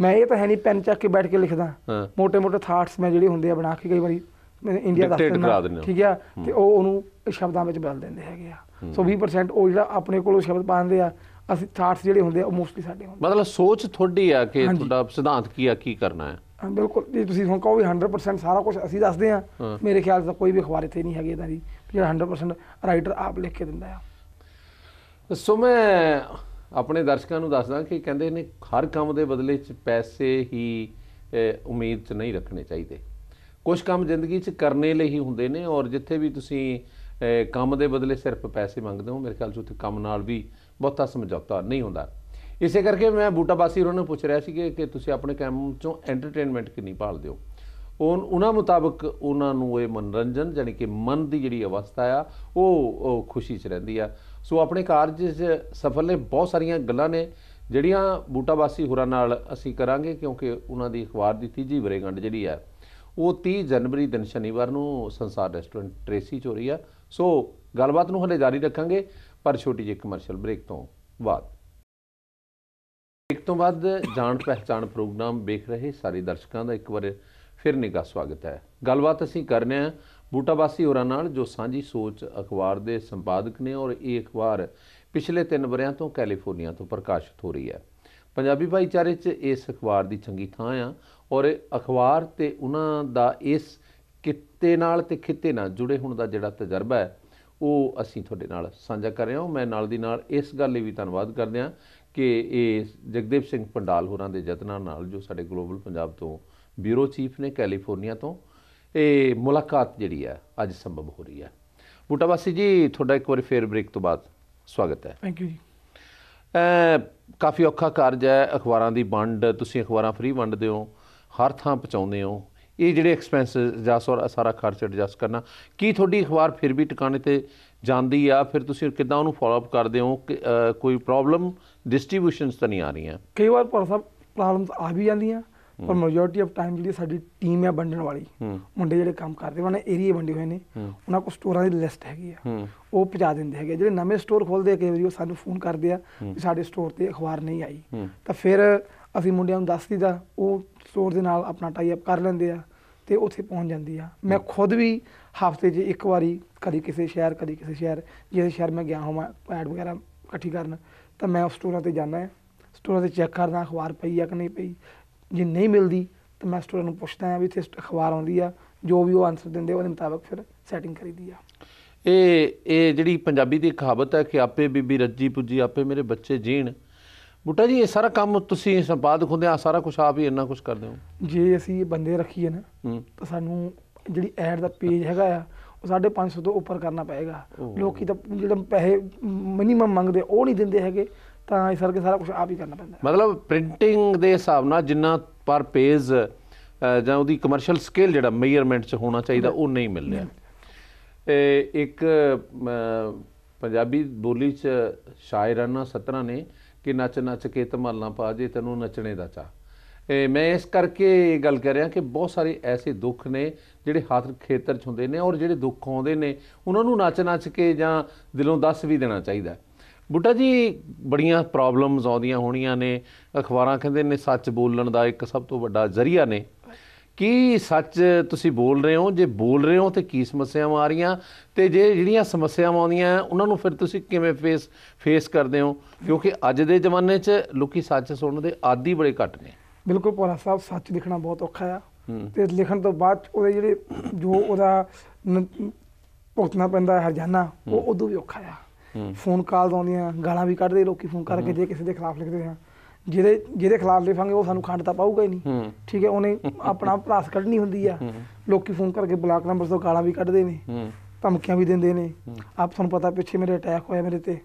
ਮੈਂ ਇਹ ਤਾਂ ਹੈ ਨਹੀਂ ਪੈਨ ਚੱਕ ਕੇ ਬੈਠ ਕੇ ਲਿਖਦਾ ਮੋٹے ਮੋٹے ਥਾਟਸ ਮੈਂ ਜਿਹੜੇ ਹੁੰਦੇ ਆ ਬਣਾ ਕੇ ਕਈ ਵਾਰੀ ਇੰਡੀਆ ਦਾ ਠੀਕ ਆ ਤੇ ਉਹ ਉਹਨੂੰ ਸ਼ਬਦਾਂ ਵਿੱਚ ਬਦਲ ਦਿੰਦੇ ਹੈਗੇ ਆ ਸੋ 20% ਉਹ ਜਿਹੜਾ ਆਪਣੇ ਕੋਲੋਂ ਸ਼ਬਦ ਪਾਉਂਦੇ ਆ ਅਸੀਂ ਥਾਟਸ ਜਿਹੜੇ ਹੁੰਦੇ ਆ ਉਹ ਮੋਸਟਲੀ ਸਾਡੇ ਹੁੰਦੇ ਮਤਲਬ ਸੋਚ ਤੁਹਾਡੀ ਆ ਕਿ ਤੁਹਾਡਾ ਸਿਧਾਂਤ ਕੀ ਆ ਕੀ ਕਰਨਾ ਹੈ ਬਿਲਕੁਲ ਜੇ ਤੁਸੀਂ ਹੁਣ ਕਹੋ ਵੀ 100% ਸਾਰਾ ਕੁਝ ਅਸੀਂ ਦੱਸਦੇ ਆ ਮੇਰੇ ਖਿਆਲ ਤੋਂ ਕੋਈ ਵੀ ਅਖਬਾਰ ਇੱਥੇ ਨਹੀਂ ਹੈਗੇ ਇਹਦਾ ਜਿਹੜਾ 100% ਰਾਈਟਰ ਆਪ ਲਿਖ ਕੇ ਦਿੰਦਾ ਆ ਸੋ ਮੈਂ ਆਪਣੇ ਦਰਸ਼ਕਾਂ ਨੂੰ ਦੱਸਦਾ ਕਿ ਕਹਿੰਦੇ ਨੇ ਹਰ ਕੰਮ ਦੇ ਬਦਲੇ 'ਚ ਪੈਸੇ ਹੀ ਉਮੀਦ 'ਚ ਨਹੀਂ ਰੱਖਣੇ ਚਾਹੀਦੇ ਕੁਝ ਕੰਮ ਜ਼ਿੰਦਗੀ 'ਚ ਕਰਨੇ ਲਈ ਹੀ ਹੁੰਦੇ ਨੇ ਔਰ ਜਿੱਥੇ ਵੀ ਤੁਸੀਂ ਕੰਮ ਦੇ ਬਦਲੇ ਸਿਰਫ ਪੈਸੇ ਮੰਗਦੇ ਹੋ ਮੇਰੇ ਖਿਆਲ 'ਚ ਉੱਥੇ ਕੰਮ ਨਾਲ ਵੀ ਬਹੁਤਾ ਸਮਝੌਤਾ ਨਹੀਂ ਹੁੰਦਾ ਇਸੇ ਕਰਕੇ ਮੈਂ ਬੂਟਾ ਬਾਸੀ ਉਹਨਾਂ ਨੂੰ ਪੁੱਛ ਰਿਹਾ ਸੀ ਕਿ ਤੁਸੀਂ ਆਪਣੇ ਕੰਮ 'ਚੋਂ ਐਂਟਰਟੇਨਮੈਂਟ ਕਿੰਨੀ ਭਾਲਦੇ ਹੋ ਉਹ ਉਹਨਾਂ ਮੁਤਾਬਕ ਉਹਨਾਂ ਨੂੰ ਇਹ ਮਨੋਰੰਜਨ ਜਾਨੀ ਕਿ ਮਨ ਦੀ ਜਿਹੜੀ ਅਵਸਥਾ ਆ ਉਹ ਖੁਸ਼ੀ 'ਚ ਰਹਿੰਦੀ ਆ ਸੋ ਆਪਣੇ ਕਾਰਜ 'ਚ ਸਫਲ ਨੇ ਬਹੁਤ ਸਾਰੀਆਂ ਗੱਲਾਂ ਨੇ ਜਿਹੜੀਆਂ ਬੂਟਾਵਾਸੀ ਹੋਰਾਂ ਨਾਲ ਅਸੀਂ ਕਰਾਂਗੇ ਕਿਉਂਕਿ ਉਹਨਾਂ ਦੀ ਅਖਬਾਰ ਦੀ ਤੀਜੀ ਬਰੇਗੰਡ ਜਿਹੜੀ ਆ ਉਹ 30 ਜਨਵਰੀ ਦਿਨ ਸ਼ਨੀਵਾਰ ਨੂੰ ਸੰਸਾਰ ਰੈਸਟੋਰੈਂਟ ਟ੍ਰੇਸੀ 'ਚ ਹੋ ਰਹੀ ਆ ਸੋ ਗੱਲਬਾਤ ਨੂੰ ਹਲੇ ਜਾਰੀ ਰੱਖਾਂਗੇ ਪਰ ਛੋਟੀ ਜਿਹੀ ਕਮਰਸ਼ੀਅਲ ਬ੍ਰੇਕ ਤੋਂ ਬਾਅਦ ਇੱਕ ਤੋਂ ਬਾਅਦ ਜਾਣ ਪਹਿਚਾਣ ਪ੍ਰੋਗਰਾਮ ਵੇਖ ਰਹੇ ਸਾਰੇ ਦਰਸ਼ਕਾਂ ਦਾ ਇੱਕ ਵਾਰ ਫਿਰ ਨਿੱਘਾ ਸਵਾਗਤ ਹੈ ਗੱਲਬਾਤ ਅਸੀਂ ਕਰਨੇ ਆ ਹਾਂ ਹੋਰਾਂ ਨਾਲ ਜੋ ਸਾਂਝੀ ਸੋਚ ਅਖਬਾਰ ਦੇ ਸੰਪਾਦਕ ਨੇ ਔਰ ਇਹ ਅਖਬਾਰ ਪਿਛਲੇ 3 ਵਰਿਆਂ ਤੋਂ ਕੈਲੀਫੋਰਨੀਆ ਤੋਂ ਪ੍ਰਕਾਸ਼ਿਤ ਹੋ ਰਹੀ ਹੈ ਪੰਜਾਬੀ ਭਾਈਚਾਰੇ 'ਚ ਇਸ ਅਖਬਾਰ ਦੀ ਚੰਗੀ ਥਾਂ ਆ ਔਰ ਅਖਬਾਰ ਤੇ ਉਹਨਾਂ ਦਾ ਇਸ ਕਿੱਤੇ ਨਾਲ ਤੇ ਖਿੱਤੇ ਨਾਲ ਜੁੜੇ ਹੋਣ ਦਾ ਜਿਹੜਾ ਤਜਰਬਾ ਹੈ ਉਹ ਅਸੀਂ ਤੁਹਾਡੇ ਨਾਲ ਸਾਂਝਾ ਕਰ ਰਹੇ ਹਾਂ ਮੈਂ ਨਾਲ ਦੀ ਨਾਲ ਇਸ ਗੱਲ ਲਈ ਵੀ ਧੰਨਵਾਦ ਕਰਦੇ ਹਾਂ ਕਿ ਇਹ ਜਗਦੇਵ ਸਿੰਘ ਪੰਡਾਲ ਹੋਰਾਂ ਦੇ ਯਤਨਾਂ ਨਾਲ ਜੋ ਸਾਡੇ ਗਲੋਬਲ ਪੰਜਾਬ ਤੋਂ ਬਿਊਰੋ ਚੀਫ ਨੇ ਕੈਲੀਫੋਰਨੀਆ ਤੋਂ ਇਹ ਮੁਲਾਕਾਤ ਜਿਹੜੀ ਆ ਅੱਜ ਸੰਭਵ ਹੋ ਰਹੀ ਆ ਬੂਟਾਵਾਸੀ ਜੀ ਤੁਹਾਡਾ ਇੱਕ ਵਾਰ ਫੇਰ ਬ੍ਰੇਕ ਤੋਂ ਬਾਅਦ ਸਵਾਗਤ ਹੈ ਥੈਂਕ ਯੂ ਜੀ ਅ ਕਾਫੀ ਔਖਾ ਕਾਰਜ ਹੈ ਅਖਬਾਰਾਂ ਦੀ ਵੰਡ ਤੁਸੀਂ ਅਖਬਾਰਾਂ ਫ੍ਰੀ ਵੰਡਦੇ ਹੋ ਹਰ ਥਾਂ ਪਹੁੰਚਾਉਂਦੇ ਹੋ ਇਹ ਜਿਹੜੇ ਐਕਸਪੈਂਸ ਜਾਂ ਸਾਰਾ ਖਰਚ ਐਡਜਸਟ ਕਰਨਾ ਕੀ ਤੁਹਾਡੀ ਅਖਬਾਰ ਫਿਰ ਵੀ ਟਿਕਾਣੇ ਤੇ ਜਾਂਦੀ ਆ ਫਿਰ ਤੁਸੀਂ ਕਿਦਾਂ ਉਹਨੂੰ ਫਾਲੋ ਅਪ ਕਰਦੇ ਹੋ ਕੋਈ ਪ੍ਰੋਬਲਮ ਡਿਸਟ੍ਰੀਬਿਊਸ਼ਨਸ ਤਾਂ ਨਹੀਂ ਆ ਰਹੀਆਂ ਕਈ ਵਾਰ ਪਰ ਸਭ ਪ੍ਰੋਬਲਮਸ ਆ ਵੀ ਜਾਂਦੀਆਂ ਪਰ ਮੈਜੋਰਟੀ ਆਫ ਟਾਈਮ ਜਿਹੜੀ ਸਾਡੀ ਟੀਮ ਹੈ ਵੰਡਣ ਵਾਲੀ ਮੁੰਡੇ ਜਿਹੜੇ ਕੰਮ ਕਰਦੇ ਉਹਨਾਂ ਏਰੀਆ ਵੰਡੇ ਹੋਏ ਨੇ ਉਹਨਾਂ ਕੋਲ ਸਟੋਰਾਂ ਦੀ ਲਿਸਟ ਹੈਗੀ ਆ ਉਹ ਪਹੁੰਚਾ ਦਿੰਦੇ ਹੈਗੇ ਜਿਹੜੇ ਨਵੇਂ ਸਟੋਰ ਖੋਲਦੇ ਆ ਕਈ ਵਾਰੀ ਉਹ ਸਾਨੂੰ ਫੋਨ ਕਰਦੇ ਆ ਕਿ ਸਾਡੇ ਸਟੋਰ ਤੇ ਅਖਬਾਰ ਨਹੀਂ ਆਈ ਤਾਂ ਫਿਰ ਅਸੀਂ ਮੁੰਡਿਆਂ ਨੂੰ ਦੱਸ ਦਈਦਾ ਉਹ ਸਟੋਰ ਦੇ ਨਾਲ ਆਪਣਾ ਟਾਈ ਅਪ ਕਰ ਲੈਂਦੇ ਆ ਤੇ ਉੱਥੇ ਪਹੁੰਚ ਜਾਂਦੀ ਆ ਮੈਂ ਖੁਦ ਵੀ ਹਫ਼ਤੇ 'ਚ ਇੱਕ ਵਾਰੀ ਕਦੀ ਕਿਸੇ ਸ਼ਹਿਰ ਕਦੀ ਕਿਸੇ ਸ਼ਹਿਰ ਜਿਹੜੇ ਸ਼ਹਿਰ ਮੈਂ ਗਿਆ ਹੋਵਾਂ ਐਡ ਵਗੈਰਾ ਇਕੱਠੀ ਕਰਨ ਤਾਂ ਮੈਂ ਉਸ ਸਟੋਰਾਂ ਤੇ ਜਾਂਦਾ ਹਾਂ ਸਟੋਰਾਂ ਤੇ ਚੈੱਕ ਕਰਦਾ ਅਖਬਾਰ ਪਈ ਆ ਕਿ ਨਹੀਂ ਪਈ ਜੇ ਨਹੀਂ ਮਿਲਦੀ ਤਾਂ ਮੈਂ ਸਟੂਡੈਂਟ ਨੂੰ ਪੁੱਛਦਾ ਹਾਂ ਵੀ ਇਸ ਅਖਬਾਰ ਆਉਂਦੀ ਆ ਜੋ ਵੀ ਉਹ ਆਨਸਰ ਦਿੰਦੇ ਉਹਦੇ ਮੁਤਾਬਕ ਫਿਰ ਸੈਟਿੰਗ ਕਰੀਦੀ ਆ ਇਹ ਇਹ ਜਿਹੜੀ ਪੰਜਾਬੀ ਦੀ ਕਹਾਵਤ ਹੈ ਕਿ ਆਪੇ ਬੀਬੀ ਰੱਜੀ ਪੁੱਜੀ ਆਪੇ ਮੇਰੇ ਬੱਚੇ ਜੀਣ ਬੁੱਟਾ ਜੀ ਇਹ ਸਾਰਾ ਕੰਮ ਤੁਸੀਂ ਸੰਪਾਦਕ ਹੁੰਦੇ ਆ ਸਾਰਾ ਕੁਝ ਆਪ ਹੀ ਇੰਨਾ ਕੁਝ ਕਰਦੇ ਹੋ ਜੇ ਅਸੀਂ ਇਹ ਬੰਦੇ ਰੱਖੀਏ ਨਾ ਤਾਂ ਸਾਨੂੰ ਜਿਹੜੀ ਐਡ ਦਾ ਪੇਜ ਹੈਗਾ ਆ ਉਹ 550 ਤੋਂ ਉੱਪਰ ਕਰਨਾ ਪਏਗਾ ਲੋਕੀ ਤਾਂ ਜਿਹੜਾ ਪੈਸੇ ਮਿਨੀਮਮ ਮੰਗਦੇ ਉਹ ਨਹੀਂ ਦਿੰਦੇ ਹੈਗੇ ਤਾਂ ਇਸ ਕਰਕੇ ਸਾਰਾ ਕੁਝ ਆਪ ਹੀ ਕਰਨਾ ਪੈਂਦਾ ਮਤਲਬ ਪ੍ਰਿੰਟਿੰਗ ਦੇ ਹਿਸਾਬ ਨਾਲ ਜਿੰਨਾ ਪਰ ਪੇਜ ਜਾਂ ਉਹਦੀ ਕਮਰਸ਼ੀਅਲ ਸਕੇਲ ਜਿਹੜਾ ਮੇਜਰਮੈਂਟ 'ਚ ਹੋਣਾ ਚਾਹੀਦਾ ਉਹ ਨਹੀਂ ਮਿਲ ਰਿਹਾ ਇਹ ਇੱਕ ਪੰਜਾਬੀ ਬੋਲੀ 'ਚ ਸ਼ਾਇਰਾਨਾ ਸਤਰਾ ਨੇ ਕਿ ਨੱਚ ਨੱਚ ਕੇ ਤਮਾਲਾ ਪਾ ਜੇ ਤੈਨੂੰ ਨੱਚਣੇ ਦਾ ਚਾ ਇਹ ਮੈਂ ਇਸ ਕਰਕੇ ਗੱਲ ਕਰ ਰਿਹਾ ਕਿ ਬਹੁਤ ਸਾਰੇ ਐਸੇ ਦੁੱਖ ਨੇ ਜਿਹੜੇ ਹੱਥ ਖੇਤਰ 'ਚ ਹੁੰਦੇ ਨੇ ਔਰ ਜਿਹੜੇ ਦੁੱਖ ਆਉਂਦੇ ਨੇ ਉਹਨਾਂ ਨੂੰ ਨੱਚ ਨੱਚ ਕੇ ਜਾਂ ਦਿਲੋਂ ਦੱਸ ਵੀ ਦੇਣਾ ਚਾਹੀਦਾ ਬੁੱਢਾ ਜੀ ਬੜੀਆਂ ਪ੍ਰੋਬਲਮਸ ਆਉਂਦੀਆਂ ਹੋਣੀਆਂ ਨੇ ਅਖਬਾਰਾਂ ਕਹਿੰਦੇ ਨੇ ਸੱਚ ਬੋਲਣ ਦਾ ਇੱਕ ਸਭ ਤੋਂ ਵੱਡਾ ਜ਼ਰੀਆ ਨੇ ਕੀ ਸੱਚ ਤੁਸੀਂ ਬੋਲ ਰਹੇ ਹੋ ਜੇ ਬੋਲ ਰਹੇ ਹੋ ਤੇ ਕੀ ਸਮੱਸਿਆਵਾਂ ਆ ਰਹੀਆਂ ਤੇ ਜੇ ਜਿਹੜੀਆਂ ਸਮੱਸਿਆਵਾਂ ਆਉਂਦੀਆਂ ਉਹਨਾਂ ਨੂੰ ਫਿਰ ਤੁਸੀਂ ਕਿਵੇਂ ਫੇਸ ਫੇਸ ਕਰਦੇ ਹੋ ਕਿਉਂਕਿ ਅੱਜ ਦੇ ਜ਼ਮਾਨੇ 'ਚ ਲੋਕੀ ਸੱਚ ਸੁਣਨ ਦੇ ਆਦੀ ਬੜੇ ਘੱਟ ਨੇ ਬਿਲਕੁਲ ਪੋਲਾ ਸਾਹਿਬ ਸੱਚ ਲਿਖਣਾ ਬਹੁਤ ਔਖਾ ਆ ਤੇ ਲਿਖਣ ਤੋਂ ਬਾਅਦ ਉਹਦੇ ਜਿਹੜੇ ਜੋ ਉਹਦਾ ਪੁੱਤਨਾ ਪੈਂਦਾ ਹਰ ਜਾਨਾ ਉਹ ਉਦੋਂ ਵੀ ਔਖਾ ਆ ਫੋਨ ਕਾਲ ਆਉਂਦੀਆਂ ਗਾਲਾਂ ਵੀ ਕੱਢਦੇ ਲੋਕੀ ਫੋਨ ਕਰਕੇ ਜੇ ਕਿਸੇ ਦੇ ਖਿਲਾਫ ਲਿਖਦੇ ਆ ਜਿਹਦੇ ਜਿਹਦੇ ਖਿਲਾਫ ਲਿਖਾਂਗੇ ਉਹ ਸਾਨੂੰ ਖੰਡ ਤਾਂ ਪਾਊਗਾ ਹੀ ਨਹੀਂ ਠੀਕ ਹੈ ਉਹਨੇ [LAUGHS] ਆਪਣਾ ਭਰਾਸ ਕੱਢਣੀ ਹੁੰਦੀ ਆ ਲੋਕੀ ਫੋਨ ਕਰਕੇ ਬਲਾਕ ਨੰਬਰ ਤੋਂ ਗਾਲਾਂ ਵੀ ਕੱਢਦੇ ਨੇ ਧਮਕੀਆਂ ਵੀ ਦਿੰਦੇ ਨੇ ਆਪ ਤੁਹਾਨੂੰ ਪਤਾ ਪਿੱਛੇ ਮੇਰੇ ਅਟੈਕ ਹੋਇਆ ਮੇਰੇ ਤੇ